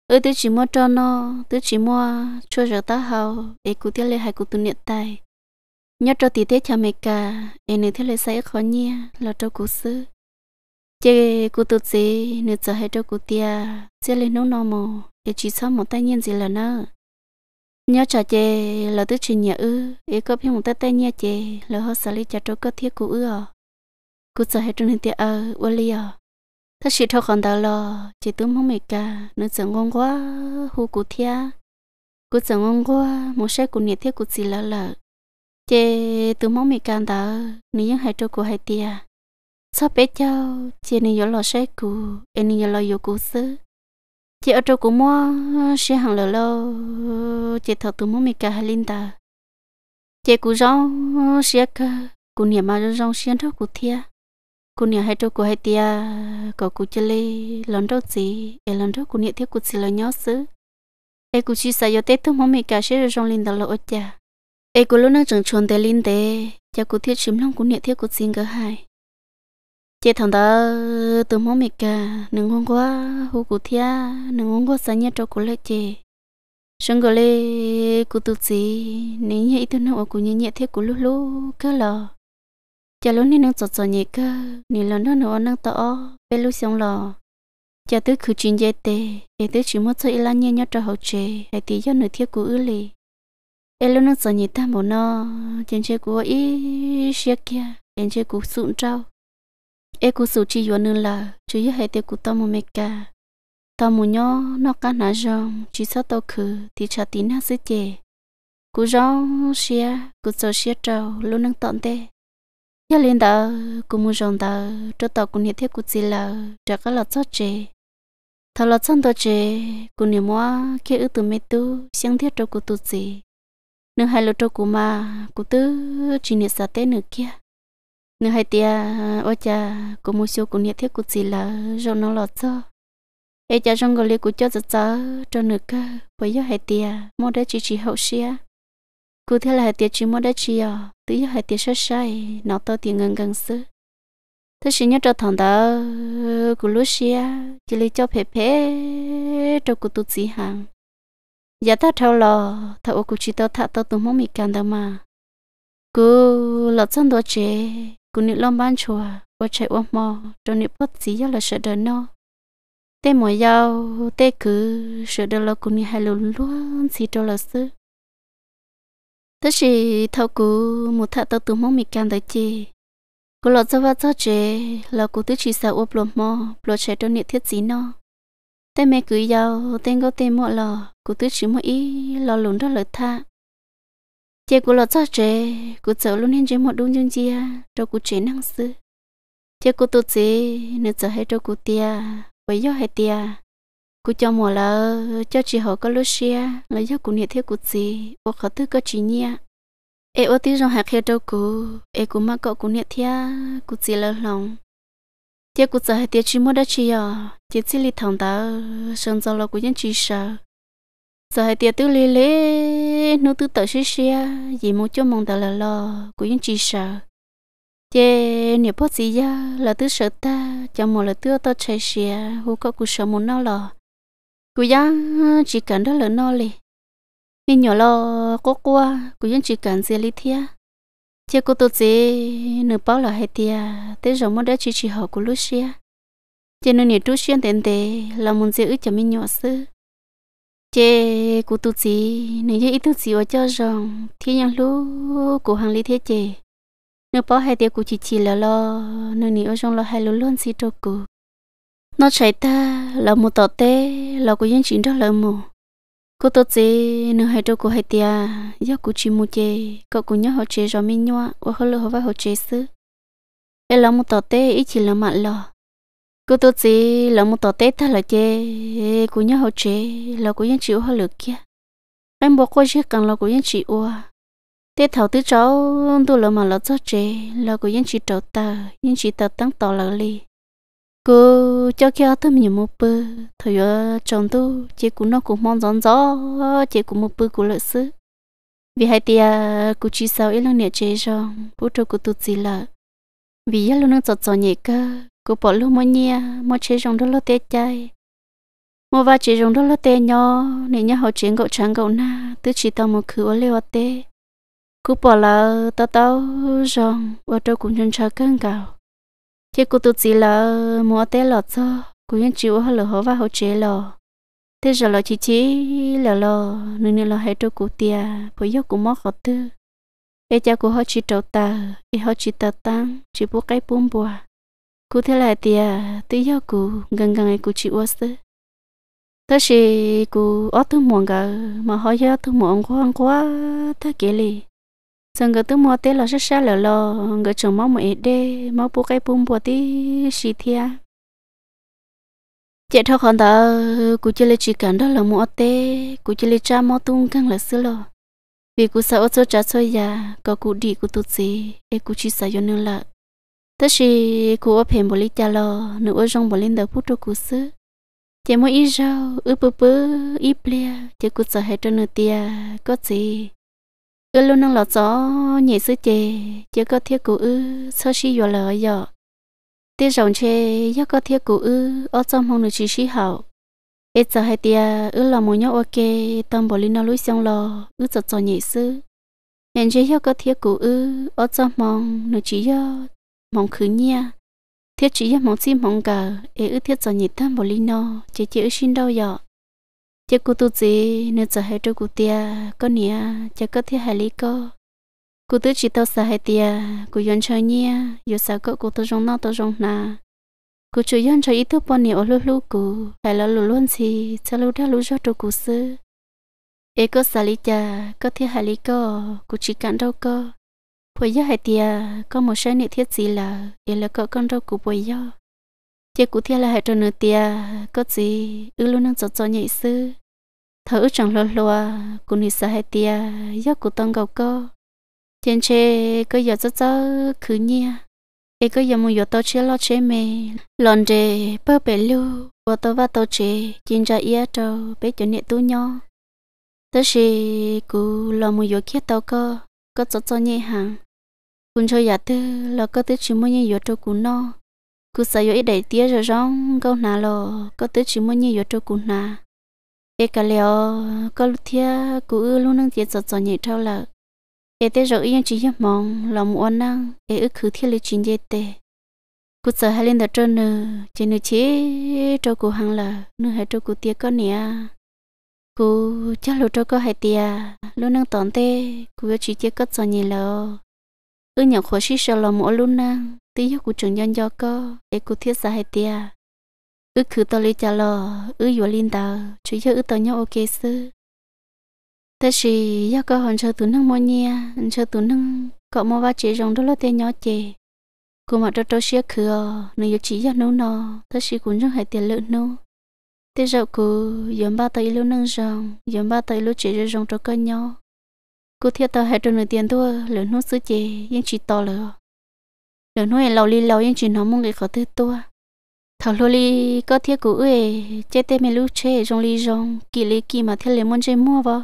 ư tới chỉ mua cho nó tới chỉ mua cho giờ ta hầu e cô tia lệ hai cô tu niệm tài nhớ cho tí thế cha mẹ cả e nữ thế lệ sai khó nhia là cho cô sư chê cô tu gì nữ cho hết cho cô tia sẽ lên nấu nọ mồ e chỉ sao một tay nhiên gì là nơ nhớ trả chê là tới chỉ nhà ư e có biết một tay tay nhia chê là họ xử lý trả cho có thiết của ư à cú sợ hết trong hình tiệt ơ ô li à thật sự thôi còn đau lo chỉ tụm mong mệt cả nó sợ ngon quá hú cú thia cú sợ ngon quá một xe cú nhiệt thiết cú xì lỡ lỡ chỉ tụm mong mệt cả đó nếu những hai trâu cú hai tia, sao bé cháu chỉ nên nhớ lo xe cú em nên nhớ lo yêu cú sư, chị ở chỗ của mua xe hàng lỡ lâu chị thật tụm mong mệt cả hai linh ta chị cú rong xe cơ cú niệm mà rong xe thôi cú thia cô nhà hai trâu của hai tia có cụ chơi lê lón đâu gì e lón đâu cụ niệm thiếu cụ xì lo nhớ xứ e cụ chỉ sợ yo tết thương mắm mì cà sẽ rồi trong linh đầu lộ cha e cụ lúc năng chẳng chuồn tê linh tê cha cụ thiết chìm lòng cụ niệm thiếu cụ xin gỡ hai chị thằng đó từ mắm mì cà nương ngon quá hú cụ thia nương ngon quá sáng nhất trâu cụ lệ chế sân gọi lê cụ tụt gì nếu như ít thương nào cụ nhẹ nhẹ thế cụ lúc lúc cơ lò giờ lúc này nâng chọt chọt nhẹ cơ nì lần đó nó nâng tỏ bé lúc xong lò giờ tới khử chuyện dễ tệ để tới chỉ mất chơi lan nhẹ nhót cho hậu chế hay tí do nửa thiết của ư lì ê lúc nâng chọt nhẹ ta một nó trên chơi của ý xe kia trên chơi của sụn trâu e ê của sụn chỉ yếu nương là chú ý hay tiêu của tao một mệt cả tao muốn nhó nó cá nà rong chỉ sao tao khử thì cha tí nó sẽ chè cú rong xe cú sầu xe trâu luôn nâng tọn tê nhớ linh đó cũng muốn rằng đó cho tao cũng nhiệt thiết cũng chỉ là trả cái là chót chê thà là chăn tao chê cũng niệm mua khi ở từ mấy tu sáng thiết cho cũng tu gì nương hai lô cho cũng mà cũng tư chỉ nhiệt sa tế nửa kia nương hai tia ôi cha cũng muốn siêu cũng nhiệt thiết cũng chỉ là rồi nó lọt cho ai cha trong gọi lấy cũng cho cho cho nửa kia bây giờ hai tia mua để chỉ chỉ hậu xia cụ thể là hệ tiệt chỉ mua đã chỉ à tự hệ tiệt sơ sai nó to tiền ngân gần xứ thế sự nhớ cho thằng đó cụ lúc xia chỉ lấy cho phê phê cho cụ tụt gì hàng giờ ta thâu lò thâu cụ chỉ tao thà tao tụm mong mì càn đó mà cụ lọt chân đó chế cụ nữ lom ban chùa ô chạy ô mò cho nữ bất gì giờ là sợ đơn nó tê mỏi dao tê cứ sợ đơn là cụ nữ hai lùn luôn xì cho là sư đó chỉ thâu cú một thợ tao tụm mong mì càng tới chi cú lọt ra vào cho chế là cú tứ chỉ sợ ốp lộm mò lọt chế đôi niệm thiết gì nó tên mẹ cứ giàu tên có tên mọi lò cú tứ chỉ mỗi ý lo lún đó lợi tha chế cú lọt cho chế cú sợ luôn nên chế một đúng chương chia cho cú chế năng sư chế cú tụt chế nên sợ hết cho cú tia bây giờ hết tia cú cho mùa là cho chị họ có lối xia là do cú nhiệt thiết cú gì ô khó tư có chị nha. ê ô tí rong hạt kheo đâu cú ê cú mà có cú nhiệt thiết cú gì là lòng tiếc cú giờ hay tiếc chị mua đã chị à tiếc chị li thằng ta sơn dầu là cú nhân chị sợ giờ hay tiếc tư lì lì nô tư tớ xia xia gì mua cho mong ta là lo cú nhân chị sợ chê nếu bớt gì ya là tư sợ ta cho mùa là tư ta chạy xia hú có cú sợ muốn nó lo cúi ya chỉ cần đó là nó lì mình nhỏ lo có qua cúi ya chỉ cần gì lì thia chỉ cú tôi chỉ nửa bao là hai thia thế rồi mới đã chỉ chỉ họ của lúc xia chỉ nửa nhiều chút xuyên tiền tệ là muốn giữ cho mình nhỏ xứ chỉ cú tôi chỉ nửa giờ ít tôi chỉ ở cho rằng thiên nhân lúc của hàng lì thế chỉ nửa bao hai thia cú chỉ chỉ là lo nửa nhiều trong lo hai luôn luôn xí cho cô nó chạy ta là một tọt tê là của dân chính đó là mù cô tốt gì nửa hai đâu của hai tia do cô chỉ mua chê cô cũng nhớ họ chê rồi mình nhua và họ lỡ họ phải họ chê xứ em là một tọt tê ý chỉ là mặn lò cô tốt gì là một tọt tê ta là chê cô nhớ họ chê là của dân chịu họ lỡ kia em bỏ qua chê cần là của dân chịu à tê thảo tứ cháu tôi là mà lò cho chê là của dân chịu trâu ta dân chị ta tăng tỏ lỡ li cô cho kia tôi mình một bữa thời giờ chồng tôi chỉ cũng nó cũng mong giòn gió chỉ cũng một bữa của lợi sự vì hai tia cô chỉ sao ít lần nè chơi cho bố cho cô tụt gì là vì giờ luôn nó chọt chọt nhẹ cơ cô bỏ luôn mọi nhia mọi chơi trong đó là tê chay, mua vài chơi trong đó là tê nhỏ nên nhà họ chuyện cậu trắng cậu na tứ chỉ tao một khứ ở leo tê cô bỏ là tao tao rằng ở đâu cũng chân chờ cơn cào thế cô tụt chỉ là mua té lọt cho cô yên chịu hết lỡ và hỗ chế lò thế giờ là chị chị là lò nên nên là hết cho cô tia bây giờ cô mất hết tư ai cha cô hết chỉ trâu ta ê hết chỉ ta tăng chỉ bố cái bún bùa cô thế là tia tự do cô gần gần ai cô chịu ớt tư thế thì cô ớt tư muộn gà mà họ giờ tư muộn quá quá thế kia liền xong người thứ mua tê là sẽ xa lỡ lỡ người chồng máu mẹ đê máu bố cái bùm bò tí xì thia chị thao còn đó cú chơi lấy chỉ cần đó là mua tê cú chơi lấy cha máu tung căng là xưa lỡ vì cú sợ ô tô trả soi già có cú đi cú tụt gì em cú chỉ sợ cho nên là tất sĩ cụ ở phèn bò lì cha lò nữ ở trong bò lên đầu phút cho cụ xứ chị mua ít rau ướp bơ bơ ít plea chị cụ sợ hết cho nửa tia có gì cứ lúc nâng lọt gió nhảy sứ chê chứ có thiết cụ ư sơ xí vô lỡ giờ tiết rộng chê gió có thiết cụ ư ở trong hông được chỉ xí hậu ít giờ hai tia ư là muốn nhau ok tâm bồ linh lối xong lò ư giờ cho nhảy sứ nên chê gió có thiết cụ ư ở trong mong được chỉ gió mong khứ nha thiết chỉ gió mong chim mong cả ê ư thiết cho nhảy tâm bồ linh nó chê chê ư xin đâu giờ chắc cô tu gì nên sợ hãi trước cô tia có nia chắc có thiết hai lý cô cô tu chỉ tao sợ hai tia cô yon cho nia yo sợ cô cô tu rong nó tu rong na cô chú yon cho ít thứ bọn nia ở lú lú cô phải là lú luôn gì cho lú đã lú cho trâu cô sư ê có sợ lý cha có thiết hai lý cô cô chỉ cần đâu cô bây giờ hai tia có một số niệm thiết gì là để là cô con đâu cô bây giờ chị cụ thiên là hệ trò nửa tia có gì ư luôn năng cho cho nhị sư thở ư chẳng lo lo cụ nị sợ hệ tia giấc cụ tông gầu cơ tiền chê có giờ cho cho khứ nhia ấy có giờ muốn giờ tao chia lo chế mê lòn đề bơ bể lu bỏ tao vào tao chế chín ra ia trâu bé cho nhẹ tu nho tớ chỉ cụ lo muốn giờ kia tao cơ có cho cho nhẹ hàng cũng cho giả tư là có tới chỉ muốn nhẹ giờ cho cụ no cú sợ yếu để tiếc rồi rong câu nào lo có tới chỉ muốn nhiều cho cụ nà ê cả liệu có lúc thia cú ư luôn năng tiếc giọt giọt nhảy trâu lợ ê tê rồi yên chỉ hiệp mong lòng muốn năng ê ức khứ thiên lý chính dê tê cụ sợ hai lên đặt trơn nơ chỉ nửa chế cho cú hàng là nửa hai cho cú tiếc con nè cú chắc lúc cho có hai tía luôn năng tòn tê cụ chỉ tía có giọt nhảy lợ ư nhỏ khó xí sợ lòng muốn luôn năng tí yêu của trường nhân do cơ để cụ thiết xa hay tia ư khử tao lấy trả lò ư yêu linh tao chú yêu ư tao nhau ok sư thế thì yêu cơ hòn chờ tụ nâng mò nha chờ tụ nâng cọ mò ba chế rồng đó là tia nhỏ chế cô mặc cho cho xia cửa, nếu yêu chỉ yêu nấu nò thế thì cũng rất hai tiền lợn nô. thế giờ cô yếm ba tay lưu nâng rồng yếm ba tay lưu chế rồng cho cơ nhau cô thiết tao hai cho nửa tiền thua lợn nấu sữa chế nhưng chỉ to lửa đỡ nuôi lâu li lâu yên chỉ nó mong cái khó thứ to thảo lô li có thiết cũ ấy chết tê mê lú chế trong li rong kỳ li kỳ mà thiết lấy môn chơi mua vào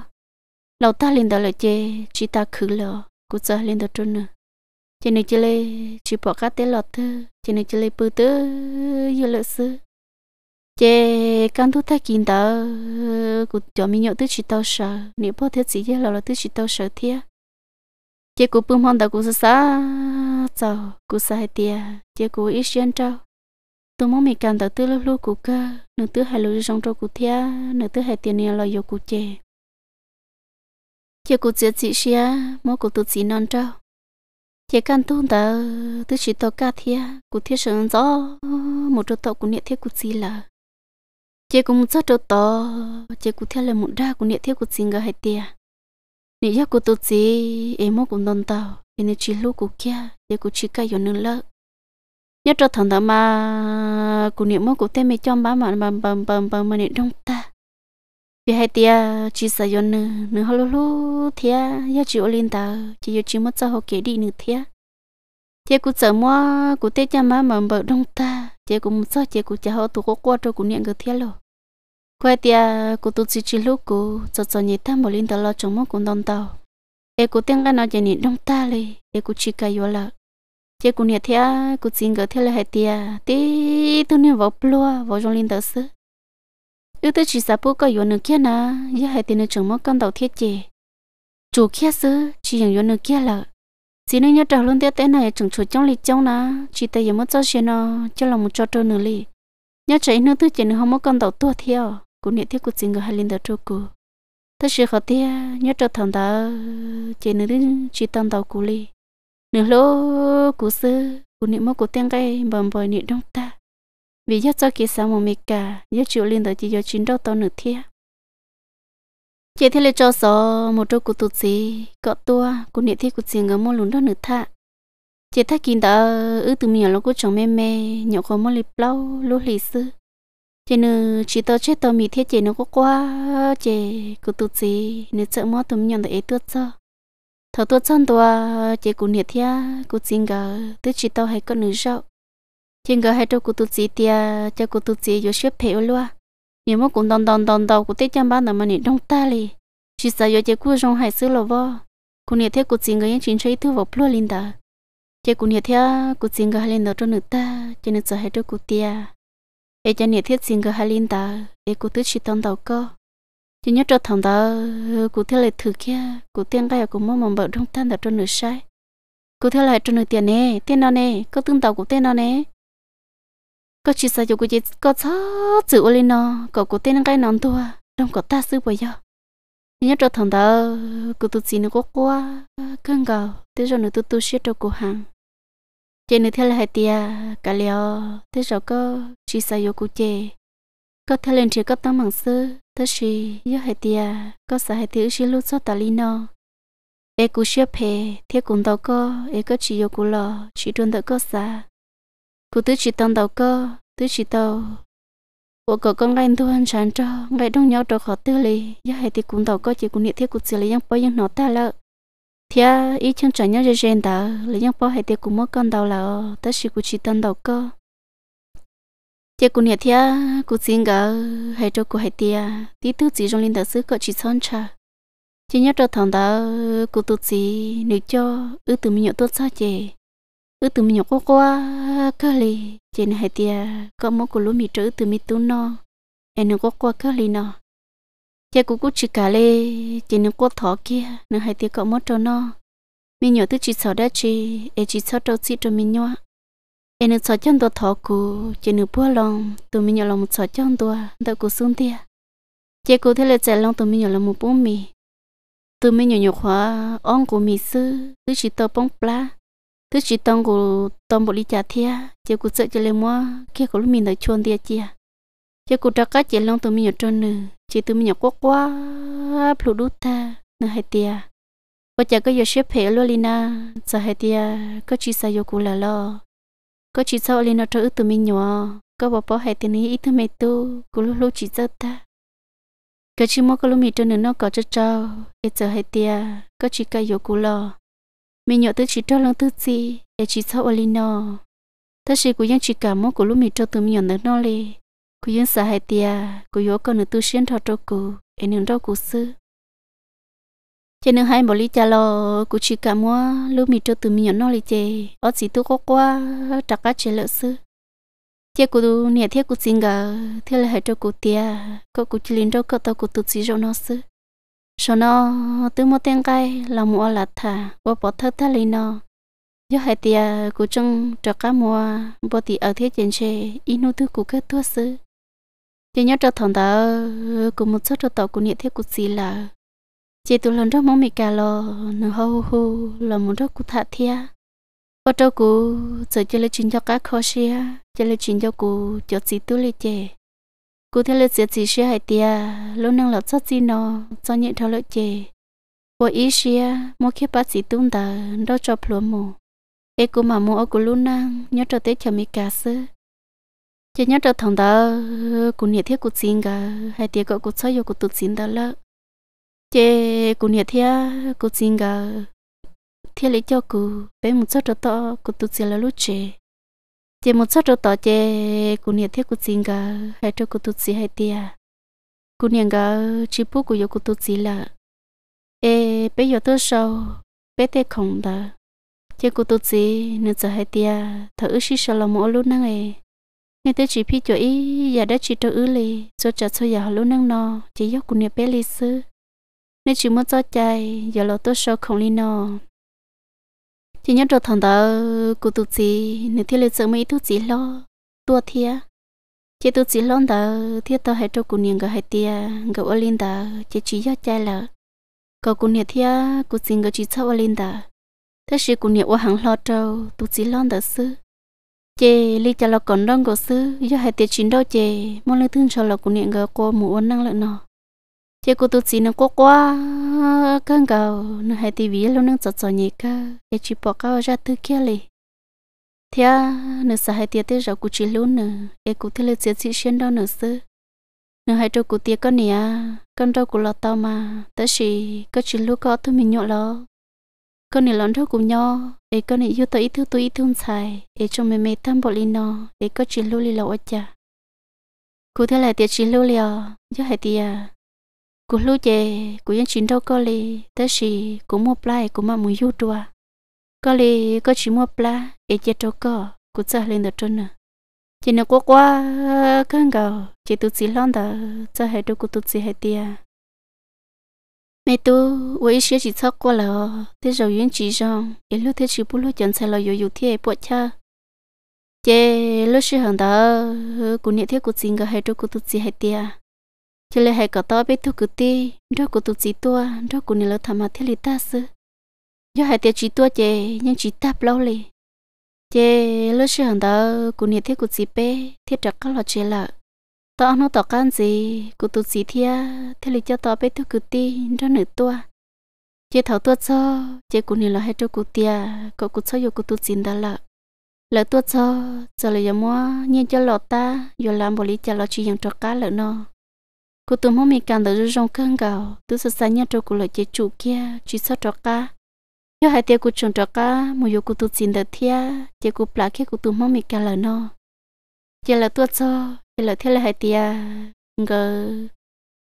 lâu ta lên đó là chế chỉ ta khử lò cụ giờ lên đó trôn nữa chế này chế lê chỉ bỏ cá tê lọt thư chế này chế lê bự tứ yêu lợi sư chế căn thu thay kín đó cụ cho mình nhậu tứ chỉ tao sợ nếu bỏ thiết gì là là tứ chỉ tao sợ thiệt chế cú bưng mong đầu cú sa sa sao cú sa hay tia chế cú ít xuyên trâu tôi mong mình cảm thấy tư lúc lúc cú cơ nửa tư hai lối trong trâu cú thia nửa tư hai tiền nhà lo yêu cú chè chế cú chết chị xia mỗi cú tự chỉ non trâu chế căn tu tờ tư chỉ tàu cá thia cú thia sớm gió một trâu tàu cú niệm thia cú chị là chế cú một trâu tàu chế cú thia là một đa cú niệm thia cú chị ngờ hai tia nị giác của tôi chỉ em muốn cùng đồng tàu thì nị chỉ lúc của kia để của chỉ cái yon lợ nhớ cho thằng đó mà của niệm muốn của tên mẹ cho bà mà bầm bầm bầm bầm mà niệm đông ta vì hai tia chỉ sợ yon nữ nữ hô lô lô thia giá chỉ ôn tàu chỉ yêu chỉ mất sao họ kể đi nữ thia chỉ cũng sợ mua cũng tết cha má mà bầm bầm đông ta chị cũng sợ chỉ cũng chả họ tụ có qua cho cũng niệm cái thiết rồi qua tia cô tu chỉ chỉ lúc cô cho cho nhiệt tham bảo linh đó lo chống mong cũng đông tàu e cụ tiếng cái nói gì nhiệt đông ta li e cụ chỉ cái vô là chỉ cụ nhiệt thia cụ xin gỡ thia là hai tia tí tu nhiệt vào plua vào trong linh đó sư ưu tư chỉ sắp bố cái vô nữa kia na ya hai tia nữa chống mong con tàu thiết chế chủ kia sư chỉ dùng vô nữa kia là chỉ nên nhớ trào luôn tia tên này chẳng chuột trong lịch trong na chỉ tay giờ mất cho xe nó cho lòng một cho trơn nữa li nhớ chạy nữa tư chỉ nữa không có con tàu tua theo cũng nhận thiết của chính người hai linh đạo trâu cụ ta sẽ khó tia nhớ cho thằng ta chỉ nữ chỉ tăng đầu cụ li nửa lỗ cú sư cú niệm mô cú tiếng cây bầm bòi niệm đông ta vì do cho kỳ sao một mệt cả do chịu linh đạo chỉ do chính đâu to nửa thiết chỉ thế là cho số một trâu cú tụt gì cọ tua cú niệm thiết của chính người mua lún đó nửa thạ chỉ thấy kín đó ư từ miệng nó cú chẳng mê mê nhậu không mua lì lâu lú lì sư chị nữ ờ, chỉ tao chết tao mì thế chị nó có quá chị cứ tụt gì nếu sợ mất tụi nhận được ấy tuốt cho thầu tuốt ờ, chân tua chị cũng nhiệt thia cứ xin gờ tụi chỉ tao hay có nữ sao chị gờ hay đâu cứ tụt gì tia cho cứ tụt gì rồi xếp phèo luôn nếu mà cũng đòn đòn đòn đầu cũng tết chăm ba nữa mà nhiệt đông ta li chỉ sợ giờ chị cứ rong hay xứ lo vợ cũng nhiệt thế cứ xin gờ những chuyện chơi thứ vào luôn linh đó chị cũng nhiệt thia cứ xin gờ hay lên đó cho nữ ta cho nên sợ hay đâu cứ tia ấy cho nhiệt thiết xin cơ hai linh ta ấy cụ thứ chỉ tông đầu cơ chỉ nhớ cho thằng ta cụ thiết lại thử kia cụ tiên cái cũng mong mong bợ trong tan đã cho nửa sai cụ thiết lại cho nửa tiền nè tiền nào nè có tương tàu cụ tiền nào nè có chỉ sao cụ chỉ có chó chữ ô linh nó có cụ tên cái nón thua trong có ta sư bây giờ chỉ nhớ cho thằng ta cụ tứ chỉ nó có qua cơn gạo thế rồi nửa tứ tứ sẽ cho cụ hàng chị nữa thế là hai tia cả liều thế rồi có chị sao yêu cụ chị có thể lên chị có tăng bằng sư thế chị yêu hai tia có sao hai tia chị lúc sau ta li nó e cụ xếp phe thế cũng đâu có e có chị yêu cụ lò chị trôn đâu có sa, cụ thứ chị tăng đâu có thứ chị đâu bộ cậu con lên thu hành sản cho ngay đông nhau trò khó tư lý, yêu hai tia cũng đâu có chị cũng niệm thế cụ xử lý những bao nhiêu nó ta lợ à ý chung chẳng nhớ rèn đó lấy nhau bỏ hai tiệc cùng mỗi con đầu là tất sự của chị tân đầu cơ tiệc cùng nhà à của xin gỡ hai chỗ của hai tiệc tí tư chỉ trong linh đạo sư có chị son cha chị nhớ cho thằng đó của tụt chị nữ cho ư từ mình nhậu tốt sao chị ư từ mình nhậu quá quá cơ lì chị này hai tiệc có mỗi của lúa mì trữ từ mì tu no em nó quá quá cơ lì no chị cũng cũng chỉ cả lê chỉ nó có thọ kia nó hai tiếc cậu mất cho nó mình nhỏ tới chỉ sợ đã chỉ, em chỉ sợ trâu chỉ cho mình nhỏ em nó sợ chân tôi thỏ cụ chị nó bua lòng tụi mình nhỏ lòng một sợ chân tôi tôi cũng xuống tia chị cũng thấy là chạy lòng tụi mình nhỏ lòng một bốn mì tụi mình nhỏ nhỏ khóa ông của mì sư cứ chỉ tao bóng pla cứ chỉ tông của tông bộ lý trả thia chị cũng sợ cho lên mua kia của lúc mình đã chuồn tia chị chị cũng trả cá chị lòng tụi mình nhỏ trơn nữa chỉ tôi mình nhọc quá quá phụ đút ta nè hai tia bây giờ có giờ xếp hệ luôn na, giờ hai tia có chỉ sao yêu cũ là lo có chỉ sao lina cho tôi mình nhỏ có bỏ bỏ hai tia này ít thôi mày tu cũ lúc lúc chỉ sao ta có chỉ mua cái lúc mình cho nên nó có cho cho ít giờ hai tia có chỉ cái yêu cũ lo mình nhỏ tôi chỉ cho lần thứ gì để chỉ sao lina thật sự cũng ยัง chỉ cả mua cái lúc mình cho tụi mình nhỏ nó lên cú yến sợ hai tia cú yếu con nữ tu xuyên thọ trâu cú em nương đâu cú sư trên nương hai bỏ lý cha lo cú chỉ cả mua lúc mi trâu từ mi nhỏ nó lý chê ở chỉ tu có qua trắc cá chê lợi sư thế cú tu nè thế cú xin gà thiết là hai trâu cú tia có cú chỉ lên đâu có tao cú tu chỉ cho nó sư sau nó từ một tiếng cái là mua là thả qua bỏ thơ thà lên nó do hai tia cú trông trắc cá mua bỏ thì ở thiết trên chê inu nô thứ cú kết thua sư chị nhớ cho thằng ta cũng một số cho tàu cũng nhẹ thế cũng gì là chị tôi lần đó mong mì cà lo nó hô hô là muốn rất cụ thả thia có đâu cụ giờ chơi lấy chuyện cho cá khó xia chơi lấy chuyện cho cụ cho chị tôi lấy chè cụ thế lấy chị chị xia hay tia lúc năng lọt sót gì nó cho nhẹ thao lợi chè bộ ý xia mỗi khi bắt sĩ tụi ta đâu cho plumo mù ê cụ mà mua ở cụ lúc năng nhớ cho tới chờ mì cà xưa chỉ nhớ trở thằng đó cũng nhiệt thiết cũng xin cả hai tiệc cậu cũng chơi vô cũng tụt xin đó là, chỉ cũng nhiệt thiết cũng xin cả thiết lý cho cụ bé một chút trở to cũng tụt xin là lúc chế chỉ một chút trở to chỉ cũng nhiệt thiết cũng xin cả hai chỗ cũng tụt xin hai tiệc cũng nhiệt cả chỉ bút cũng vô cũng tụt xin là ê bé giờ tôi sau bé thấy không đó chỉ cũng tụt xin nữa giờ hai tiệc thở ước xí sao là mỗi lúc năng ấy nên tôi chỉ biết cho ý giờ đã chỉ cho ứ lì cho trả cho giờ lúc năng nọ chỉ dốc của nhà bé lì sư nên chỉ muốn cho chạy giờ là tôi sợ không lì nọ chỉ nhớ cho thằng đó của tu chị nên thiết lịch sự mấy tu chị lo tu thia chỉ tu chị lo đó thiết tôi hãy cho của nhà người hai tia người ở lên đó chỉ chỉ dốc chạy là có của nhà thia của chị người chỉ sau ở lên đó thế sự của nhà ở hàng lo trâu tu chị lo đó sư chè li cho lo còn đông cổ sư do hai tiệt chín đâu chè muốn lấy thương cho lo của niệm gờ cô mù uốn năng lượng nọ chè cô tu sĩ nó quá quá căng gầu nó hai tiệt vía luôn năng chọt chọt nhị ca để chỉ bỏ cao ra thứ kia lì thế nó sợ hai tiệt tới rồi cụ chỉ luôn nữa để cụ thấy lời chuyện gì xuyên đâu nữa sư nó hai trâu cụ tiệt con nè con trâu cụ lo tao mà tới xí có chỉ lúc có thứ mình nhọ lo con này lón rất cùng nhau để con này yêu tới ít thứ tôi ít thương xài để cho mẹ mẹ tâm bỏ lên nó để có chuyện lưu lì ở chả Cú thế là tiệt chuyện lưu lì à chứ hay tia. Cú lưu chè cú yên chuyện đâu có lì Thế gì cụ mua plai cụ mà muốn yêu đùa có lì có chỉ mua plai để chơi đâu có Cú sợ lên được trơn nữa chỉ nó quá quá căng gầu chỉ tụt chỉ lon đó cho hay đâu cụ tôi chỉ hay tia mẹ tu với sửa chỉ thắc qua là thế rồi yên chỉ rằng để lúc thế chỉ bút lúc chẳng sai là yêu yêu thế bộ cha chế lúc sửa hàng đó cũng nhớ thế cũng xin cái hai đứa cũng tụt gì hai tia chế lại hai cả tao biết thu cứ ti đó cũng tụt gì tua đó cũng nhớ là thầm mà thế lì ta sư do hai tia chỉ tua chế nhưng chỉ tap lâu lì chế lúc sửa hàng đó cũng nhớ thế cũng gì bé thế chắc có lo chế là tao nó tao can gì cụ tụt gì thia thế là cho tao biết thứ cứ ti cho nửa tua chế thảo tua cho chế cụ này là hết cho cụ tia có cụ cho yêu cụ tụt gì đã lợ lợ tua cho giờ là giờ mua nhiên cho lọ ta giờ làm bồi lý cho lọ chuyện cho cá lợ nó cụ tụt mua mì càng đỡ rong căng gạo tụt sợ sáng nhá cho cụ lợ chế chủ kia chỉ sợ cho cá giờ hai tia cụ chọn cho cá mua yêu cụ tụt gì đã thia chế cụ plá khi cụ tụt mua mì càng lợ nó chỉ là tua cho thì là thế là hai tia ngờ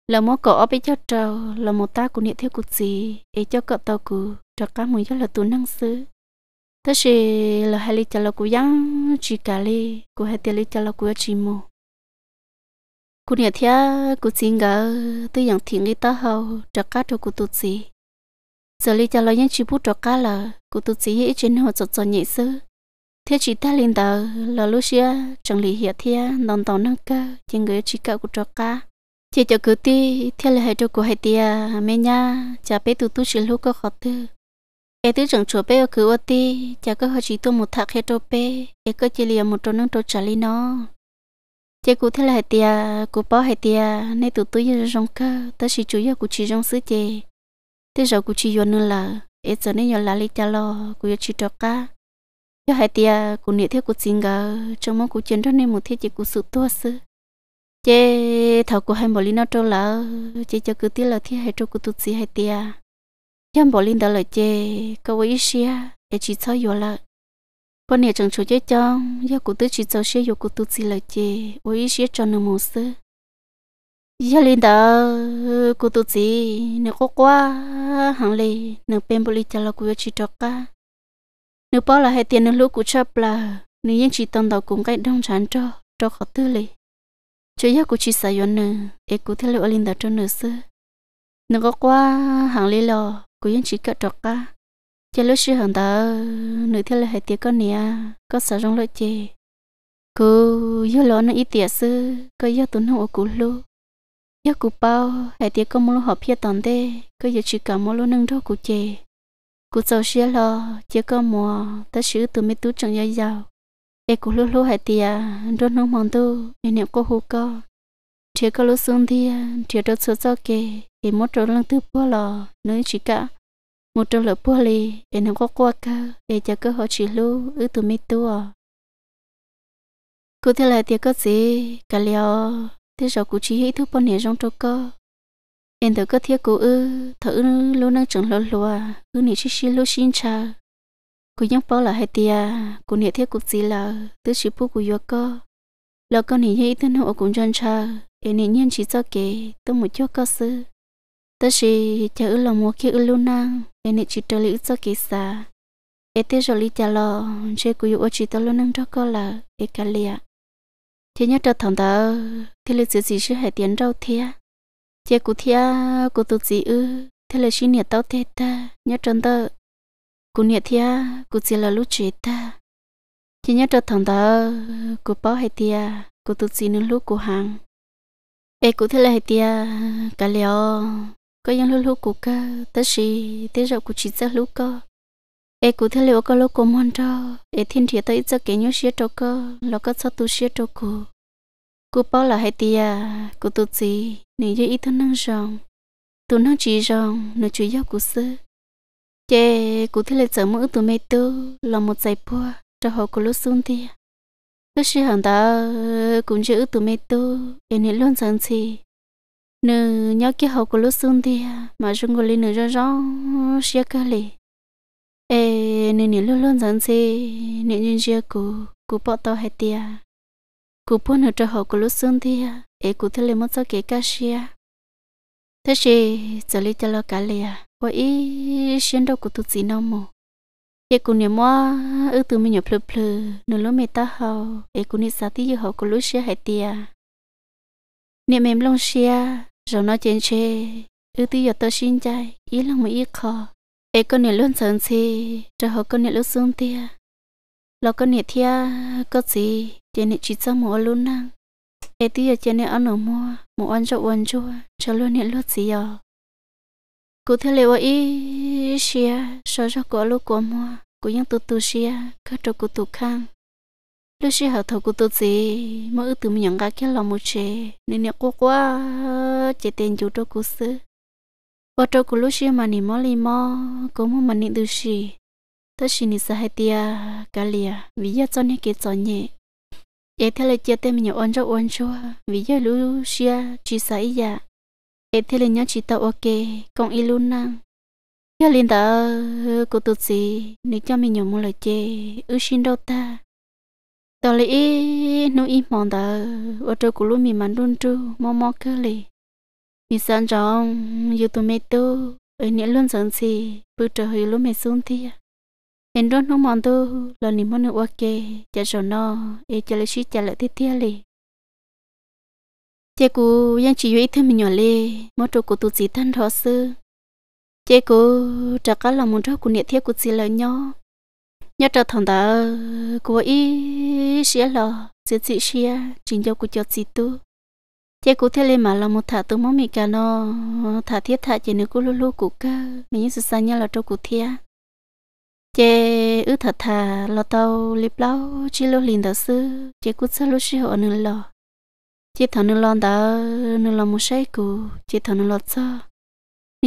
là mó cỏ ở bên cho trâu là một ta cũng niệm theo cuộc gì để cho cậu tàu cụ cho cá mùi cho là tu năng sư thế thì là hai ly cho là cụ giang chỉ cả ly của hai tia ly cho là cụ chỉ mù cụ niệm theo cuộc gì ngờ tư yang thiện đi ta hầu cho cá cho cụ tu gì giờ ly cho là những chỉ bút cho cá là cụ tu gì hết trên hồ cho cho nhẹ sư thế chị ta lên tờ là lúc chẳng lý hiện thế non tàu nâng cơ chỉ người chỉ cậu của trò cá chị cho cứ ti thế là hệ cho của hệ tia mẹ nha cha bé tụt tụt chỉ lúc có khó tư e tư chẳng chỗ bé ở cứ ở ti cha có hơi chỉ tu một thạc hệ cho bé e có chỉ liền một trò nâng trò trả lý nó thế cụ thế là hệ tia cụ bỏ hệ tia nay tụt tụt như rong cơ ta chỉ chủ yếu của chỉ rong sứ chè thế giờ của chỉ yêu nữa là e giờ nên yêu là lý cha lo của chỉ trò cá cho hai tia cụ niệm theo cụ xin gà trong mong cụ chân đó nên một thiết chỉ cụ sự tua sư chế thảo cụ hai bỏ linh nó trâu lỡ chế cho cứ tiếc là thiết hai trâu cụ tụt gì hai tia chăm bỏ linh đó là chế câu ấy xia để e chỉ cho yo là con niệm chẳng chủ chế cho do cụ tứ chỉ cho xia yo cụ tụt gì là chế ấy xia cho nó một sư giờ linh đó cụ tụt gì nó có quá hàng lì nó bên bỏ linh cho là cụ chỉ cho cả nếu bỏ là hai tiền nó lũ của chập là nếu những chỉ tông đầu cũng cái đông chán cho cho khó tư lệ cho yêu của chị sai yon nè em cũng thấy lũ linh đã cho nữa xưa nếu có qua hàng lì lò của những chỉ cất trọc cả cho lúc sư hàng đó nửa thế là hai tiền con nè có sợ trong lối chè cứ yêu lo nó ít tiền xưa có yêu tốn hậu của lũ yêu của bao hai tiền con muốn hộp phía tòn tê có yêu chỉ cả muốn luôn nâng đó của chè cú sầu xia lo chỉ có mùa ta sử từ mấy túi chẳng dài giàu e cú lú lú hay tiệt đốt nóng mòn tu em niệm có hú co chỉ có lú xuống thì chỉ đốt số cho kề thì một chỗ lăng tư bua lò nơi chỉ cả một chỗ lợp bua lì em niệm có qua cơ e chỉ có họ chỉ lú ư từ mấy túi, à cú thế là tiệt có gì cả liều thế rồi cú chỉ hít thuốc bao nhiêu trong chỗ cơ em tôi có thiết cô ư thử lú năng chẳng lo lo cứ nị xí xí lú xin cha cô nhắc bao là hai tia cô nị thiết cuộc gì là tứ chỉ bố cô yêu cơ lo con nị như thân hộ cũng chân cha em nị nhân chỉ cho kể tôi một chút cơ sư tớ chỉ chờ ư lòng mua kia ư lú năng em nị chỉ trở lý cho kể xa em tê rồi lý trả lo chơi cô yêu chỉ tớ lú năng cho cơ là em cả liệt thế nhớ trở thằng tớ thế lịch sử gì sẽ hai tiền rau thiệt chia cụ thia cụ tụ chỉ ư thế là xin nhiệt tao thế ta nhớ trần tơ cụ nhiệt thia cụ chỉ là lúc chuyện ta chỉ nhớ trần thằng ta cụ bảo hay tia cụ tụ chỉ nên lúc cụ hàng ê cụ thế là hay tia cả liao có những lúc lúc cụ ca tới gì tới rồi cụ chỉ ra lúc cơ ê cụ thế là có lúc cụ mòn cho ê thiên thiệt tới giờ kể nhớ xía cho cơ lo có sao tu xía cho cụ cú bảo là hai tia cú tu chi nên cho ít thân năng rằng, tu năng chỉ rằng, nó chủ yếu cú sơ chê cú thấy là sợ mỡ tu mê tu là một giải bùa cho họ cú lúc xuống tia lúc xưa hàng ta cũng chữ tu mê tu em nên luôn sẵn chi nữ nhớ cái họ cú lúc xuống tia mà rong gọi lên nữ rong rong sẽ cơ lì ê nên nữ luôn luôn sẵn chi nên nhân chia cú cú bỏ tao hai tia cú bún hở cho họ cú lúc xương thì ế cú thế lấy mất cho kế cá à? thế chị giờ lấy cho lo cá lìa có ý xuyên đâu cú tụt gì nó mù ế cú niệm mua ở từ mình nhập plư plư nửa lúc mẹ ta họ ế cú niệm sao thì họ cú lúc xia hay tia niệm em long xia rồi nó chén chê ư từ giờ tao xin chạy ý là một ý khó ế con niệm luôn sớm xì cho họ con niệm lúc xương tia lo con nhiệt thia có gì trên nhiệt chỉ cho mua luôn năng ê tí trên nhiệt ăn ở mua mua ăn cho ăn cho cho luôn nhiệt lót gì à cụ thể liệu ý xia so cho cô lúc cô mua cô ยัง tụt tụt xia các trò cô tụt khang lúc xia hậu thầu cô tụt gì mà ư từ mình nhận cái lòng một chế nên nhiệt quá quá chế tiền chủ trò cô xứ và trò cô lúc xia mà nỉ mò lì mò cô mua mà nỉ từ xì tôi xin đi sao hay tia cả lìa vì giờ cho nên cái cho nhẹ ấy thế là chia mình nhiều ôn cho ôn cho vì giờ lú xia chỉ sai ya ấy thế là nhớ chỉ tao ok còn ít luôn năng giờ lên đó cô tụt gì nếu cho mình nhiều một lời chê ư xin đâu ta tao lấy nó ít mòn đó ở chỗ của lú mình mắn đun chu mò mò cơ lì mình sáng trong youtube mê tu ở nhà luôn sẵn gì bữa trời hơi luôn mê xuống thì nên đó nó mòn tu là niệm món nữa ok chả sổ nó e chả lấy suy chả lại tiếp theo li chả cô yang chỉ yêu thêm mình nhỏ lê mỗi chỗ của tu sĩ thân thọ sư chả cô chả cả là muốn cho cô niệm thiết của chỉ lời nhỏ, nhớ trở thằng ta của ý xia lò xia xia xia chính cho cô cho sĩ tu chị cô thế lên mà là một thả tu mắm mình cả nó thả thiết thả chỉ nếu cô lulu cô cơ mình như sự sáng nhớ là cho cô thia chế ư thật thà lo tàu lip lâu chỉ lo liền đó sư chế cút xa lo xí hộ nửa lo chế thằng nửa lo đó nửa lo một sai cụ chế thằng nửa lo cho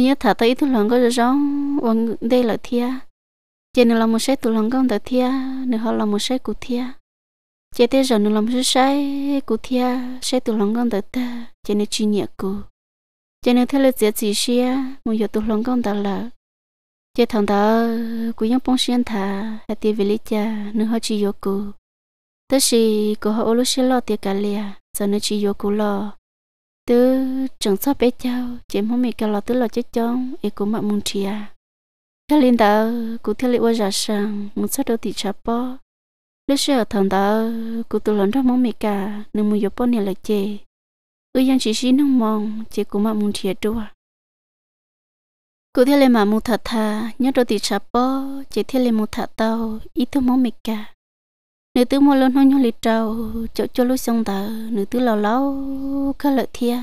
nhớ thà tới tu lòng có rong quăng đây là thia chế nửa lo một sai tu lòng công đó thia nửa họ lo một sai cụ thia chế tới giờ nửa lo một sai cụ thia sai tu lòng công đó ta chế nửa chuyên nghiệp cụ chế nửa thế là dễ chỉ xia một giờ tu lòng công đó là chế thằng đó cũng giống bông xuyên thà hay tiền về lý cha nên họ chỉ vô cụ tức là cô họ ôlu xí lo tiền cả lìa à, giờ nên chỉ vô cụ lo Tớ chẳng sao bé cháu chế mong mẹ cả lo tớ lo chết chong ấy cũng mặc mùng chia ta lên đó cụ theo lệ qua giả sang muốn sao đâu thì chả bỏ lúc xưa thằng đó cụ tự lớn ra mong mẹ cả nên mua vô bỏ này là chế ư dân chỉ xí nông mong chế cũng mặc mùng chia đua cú thiết lên mà mu thật thà nhớ đôi tí chả bỏ chỉ thiết lên mu thà tàu ít thứ món mệt cả nữ thứ mua lớn hơn nhau lịch trâu chỗ cho lối sông tờ nữ thứ lâu lâu khá lợi thia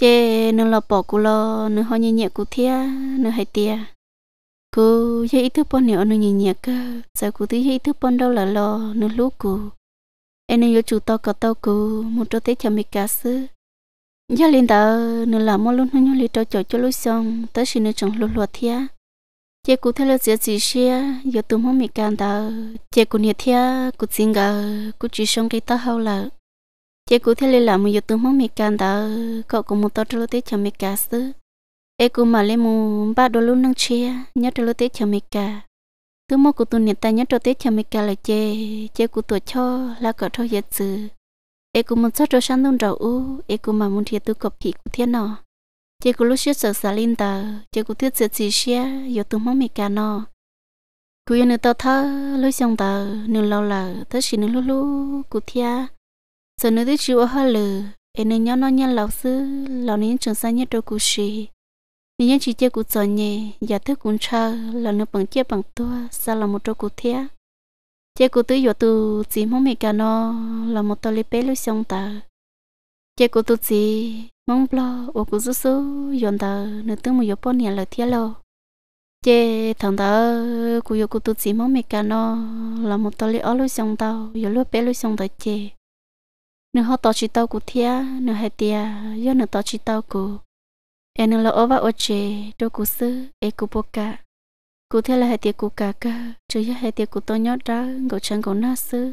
chê nữ lọ bỏ cú lo nữ hoa nhẹ nhẹ cú thia nữ hay tia cú dễ ít thứ bọn nhỏ nữ nhẹ nhẹ cơ sao cú thứ dễ thứ bọn đâu là lo nữ lú cú em nữ yêu chủ to có tao cú một chỗ thế cho mình cả xứ giờ linh đó nữa là mua luôn nhau lên đó cho cho lúc xong tới xin nữa chồng lột lột thia chị cụ thấy là gì gì xe giờ tụi mong mì can đó chị cụ nhiệt thia cụ xin gà cụ chỉ xong cái tao hậu là chị cụ thấy là làm giờ tụi mong mì can đó cậu cũng một tao cho lúc tới cho mì cá sư em cũng mà lấy một ba đô lúc năng chia nhớ cho lúc tới cho mì cá tụi mua cụ tụi nhiệt ta nhớ cho tới cho mì cá là chị chị cụ tuổi cho là cậu cho giờ e cũng muốn cho sang Đông đầu u e cũng mà muốn thiệt tu cọp kỹ của thiên nọ chỉ cũng lúc trước sợ xa linh tờ chỉ cũng thiết sợ chỉ xe giờ tu mong mì cả nọ cứ yên tao thơ lúc xong tờ nửa lâu là thơ xin nửa lú, lúc cụ thia sợ nửa thứ chịu hơi lử e nửa nhớ nó nhớ lão sư lão nên trường sa nhớ đôi cụ sĩ nên chỉ chơi cụ sợ nhẹ giờ thức cũng chờ là nửa bằng chia bằng tua sao là một đôi cụ thiên? chế cụ tư giờ tu chỉ mong mẹ cả nó là một tờ lấy bé lưu xong tờ chế cụ tu chỉ mong lo ô cụ rút số dọn tờ nửa tiếng một giờ bốn nhà là thiết lo chế thằng ta cụ giờ cụ tư chỉ mong mẹ cả nó là một tờ lấy ở lưu xong tờ giờ lưu bé lưu xong tờ chế nửa họ tờ chỉ tàu cụ thiết nửa hai tia giờ nửa tờ chỉ tàu cụ em nửa lo ở và ô chế đôi cụ sư em cụ bốc cả cụ thế là hệ tiệc cụ cả cơ chứ giờ hệ tiệc cụ to nhót ra ngồi chân ngồi nát sư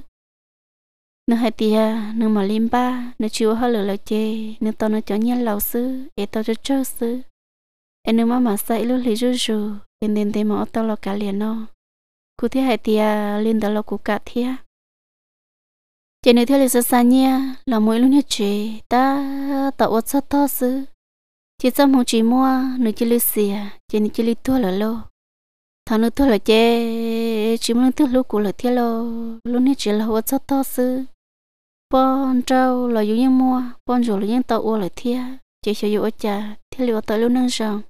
nó hệ tiệc nó mà lim ba nó chịu hơi lửa lại chê nó to nó cho nhiên lão sư ế to cho chơi sư em nó mà mà say lúc lì rú rú tiền tiền tiền mà tao lo cả liền nó cụ thế hệ tiệc lên đó lo cụ cả thia chỉ nếu theo lịch sử xa nha là mỗi lúc nhất chế ta tao ớt sát to sư chỉ trong một chỉ mua nếu chỉ lịch sử chỉ nếu chỉ lịch tua là lâu thà nước thôi là chê chỉ muốn thứ lúc của là thiết lo lúc này chỉ là vật chất to sư bọn trâu là dùng những mua bọn rồi là những tàu ô là thiết chỉ sử dụng ở nhà thiết liệu tới lúc nâng rằng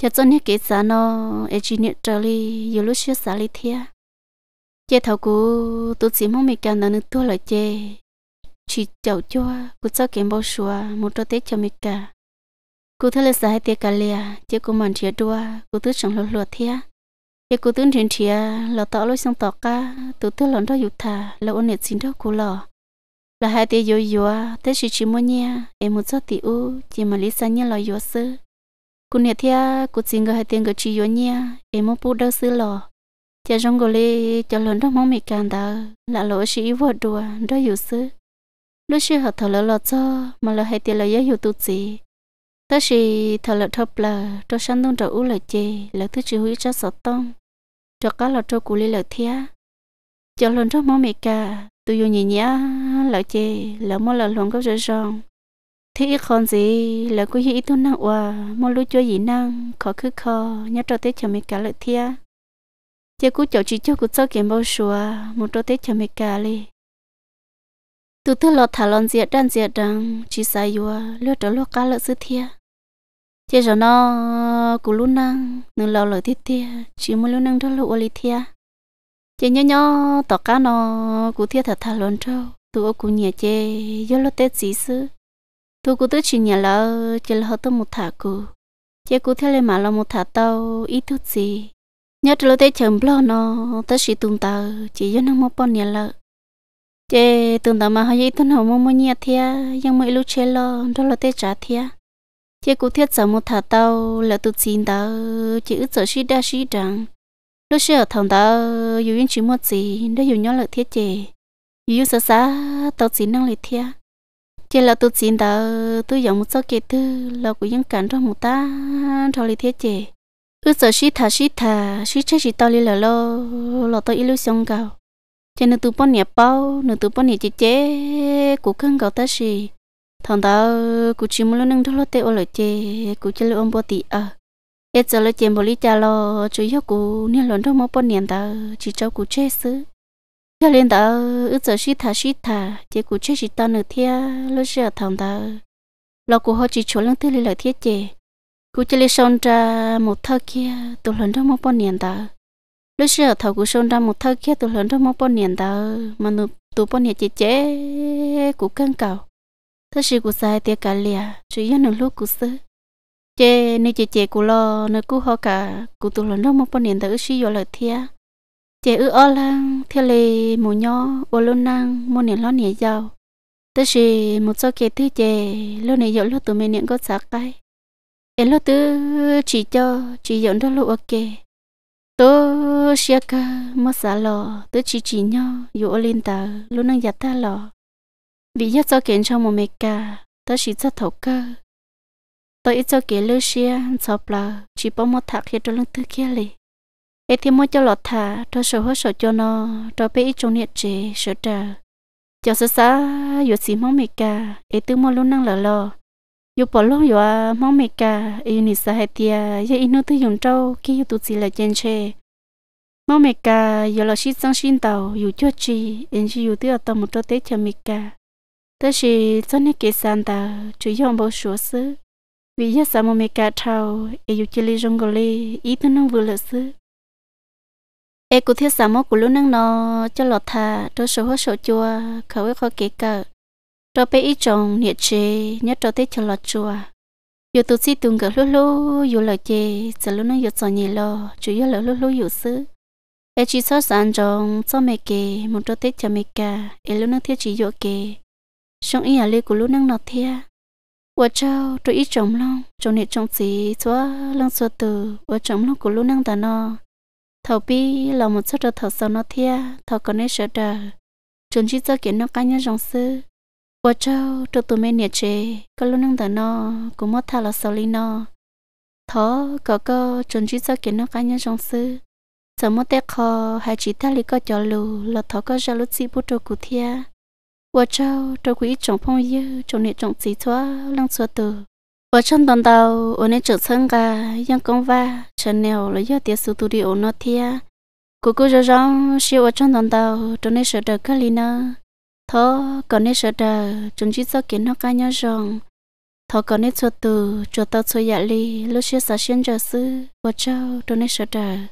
cho cho những cái giá nó ở chỉ nhận trợ lý dù lúc xưa xả đi thiết chê thầu cũ tôi chỉ mong mình càng là nó thôi là chê chỉ chậu cho cũng cho kiếm bao xua một trò tết cho mình cả cú thứ là sai tiệt cả lìa chứ cú mặn chia đua cú thứ chẳng lột lột thia chứ cú thứ trên chia là tỏ lối sang tọt ca tụ thứ lòn đó dục thà là ôn nết xin đó cú lò là hai tiệt yếu yếu tết chỉ chỉ mua nhia em muốn cho tỷ u chỉ mà lý sáng nhia lò yếu sư cú nết thia cú xin gọi hai tiền gọi chỉ yếu nhia em muốn bút đâu sư lò cha rong gọi lê cho lòn đó mong mì càng đó là lỗi chỉ yếu vợ đua đó yếu sư lúc xưa học thở lỡ lọt cho mà là hai tiệt là yếu yếu tụ gì ta chỉ thở lợt thập là cho săn đông trở u lợt chê là thứ chỉ huy cho sọt tông cho cá lợt cho cù li lợt thía cho lợn cho mỏ mì cả tôi dùng nhỉ nhá lợt chê là mua lợt lợn có rỡ rong thế ít còn gì là cứ hi tu năng hòa mua lúa cho gì năng khó cứ khó nhớ cho tết cho mì cả lợt thía chê cú chậu chỉ cho cú sau kiếm bao xùa một cho tết cho mì cả li tôi thưa lợt thả lon diệt đan diệt đằng chỉ sai yua lướt trở lọt cá lợt sứ thía thế rồi nó cú lún năng nâng lâu lời thiết thiết chỉ muốn lún năng đó lụ lì thia thế nhớ nhớ tỏ cá nó cú thiết thật thà luôn trâu tụ cú nhà chê do lo tết gì xứ tụ cú tới chỉ nhà lỡ chỉ là họ tới một thả cú chế cú theo lên mà là một thả tàu ít thứ gì nhớ lo Tết chấm lo nó Tết chỉ tụm tàu chỉ do nó một bọn nhà lỡ chế tụm tàu mà họ dây tuần hậu mong mong nhà thia nhưng mà lúc chế lo đó lo tết trả thia thế cụ thiết giờ một thả tàu là tôi xin tàu chỉ ước giờ suy đa suy rằng lúc xưa thằng tàu dù yên chỉ một gì để dù nhớ là thiết chế dù sợ xa tàu chỉ năng lại thiết chỉ là tôi xin tàu tôi dùng một số kỹ tư là của những cảnh trong một ta trong lại thiết chế ước giờ suy thả suy thả suy chết chỉ tàu đi là lo lo tàu illusion cao cho nên tôi bọn nhà bao nên tôi bọn nhà chế chế cũng không gạo ta gì thằng ta cú chỉ muốn nâng thuốc lót ô lại chê cú chơi lấy ôm bò tì à hết giờ lấy chèm bò lì cha lo chơi yêu cú nên lần đó mốc bò niệm đó chỉ cho cú chơi xứ cho nên đó ít giờ xí thả xí thả chê cú chơi chỉ ta nửa thia lúc giờ thằng ta lo cú họ chỉ chỗ lăng thứ lấy lại thiết chê cú chơi lấy xong ra một thơ kia tụi lần đó mốc bò niệm đó lúc giờ thằng cú xong ra một thơ kia tụi lần đó mốc bò niệm đó mà tụi bò niệm chê chê cú căng cầu thế sự của sai tiếc cả lìa chỉ yếu nửa lúc của sư chê nếu chê chê của lo nơi cú họ cả của tụi lần đó một phần nền tự suy vào lời thia chê ư o lang thia lề mù nhó bồ lô năng một niệm lo niệm giàu thế sự một số kẻ thứ chê lo niệm giàu lo tụi mình niệm có sạc cái em lo tứ chỉ cho chỉ giàu đó lo ok tôi sẽ cả mất xả lò tôi chỉ chỉ nhau dụ lên tờ luôn năng giặt ta lò vì nhất cho kiến cho một mẹ cả ta chỉ rất thấu cơ tôi ít cho kiến lưu xia cho bà chỉ bỏ một thạc khi cho lưng tư kia lì ấy thì mỗi cho lọt thả cho sợ hết sợ cho nó cho bé ít trong nhiệt chế sợ trả cho sợ xa dù xí mong mẹ cả ấy tư mỗi luôn năng lờ lờ dù bỏ lúc dù à, mong mẹ cả ấy nị sa hai tia à, giờ ít nữa tư dùng trâu kia dù tụt gì là chen chê mong mẹ cả giờ là xí sang sinh tàu dù cho chi anh chỉ dù tư ở tàu một chỗ tết cho mẹ cả đó chỉ cho nên cái sản ta chú yếu bảo số sư vì giờ sao mà mình cả thâu ai yêu chơi trong cái này ít nữa vừa lỡ sư ai cũng thiết sao mà cũng lúc năng nó cho lọt thà cho số hết số chua khẩu ấy khó kể cả cho bé ít trồng nhiệt chế nhất cho tết cho lọt chua dù tụt si tung cả lúc lúc dù lỡ chê giờ lúc nó dù cho nhì lo chủ yếu lỡ lúc lúc dù sư ai chỉ sợ sản trồng cho mẹ kề một cho tết cho mẹ cả ai luôn năng thiết chỉ yêu kề xong ý à lê của lúc năng nọ thia và cháu tôi ít chồng long chồng nè chồng gì xóa lăng xóa từ và chồng long của lúc năng ta nọ thầu bi là một số đồ thầu sau nó thia thầu còn nè sợ đờ chồng chỉ cho kiện nó cá nhân trong sư và cháu tôi tụi mình nè chế có lúc năng ta nọ cũng mất thà là sau lý nọ thó có có chồng chỉ cho kiện nó cá nhân trong sư giờ mất té khó hai chị ta lý có cho lù là thó có ra lúc gì bút đồ cụ thia 我找找过一种朋友，种那种几撮浪撮的。我趁当到我那早晨个阳光哇，趁了了要点速度的我那天，姑姑就让是我趁当到种那时的个里呢，他搞那时的种几撮给那干娘让，他搞那撮的做到撮夜里，那些啥先着事，我找种那时的。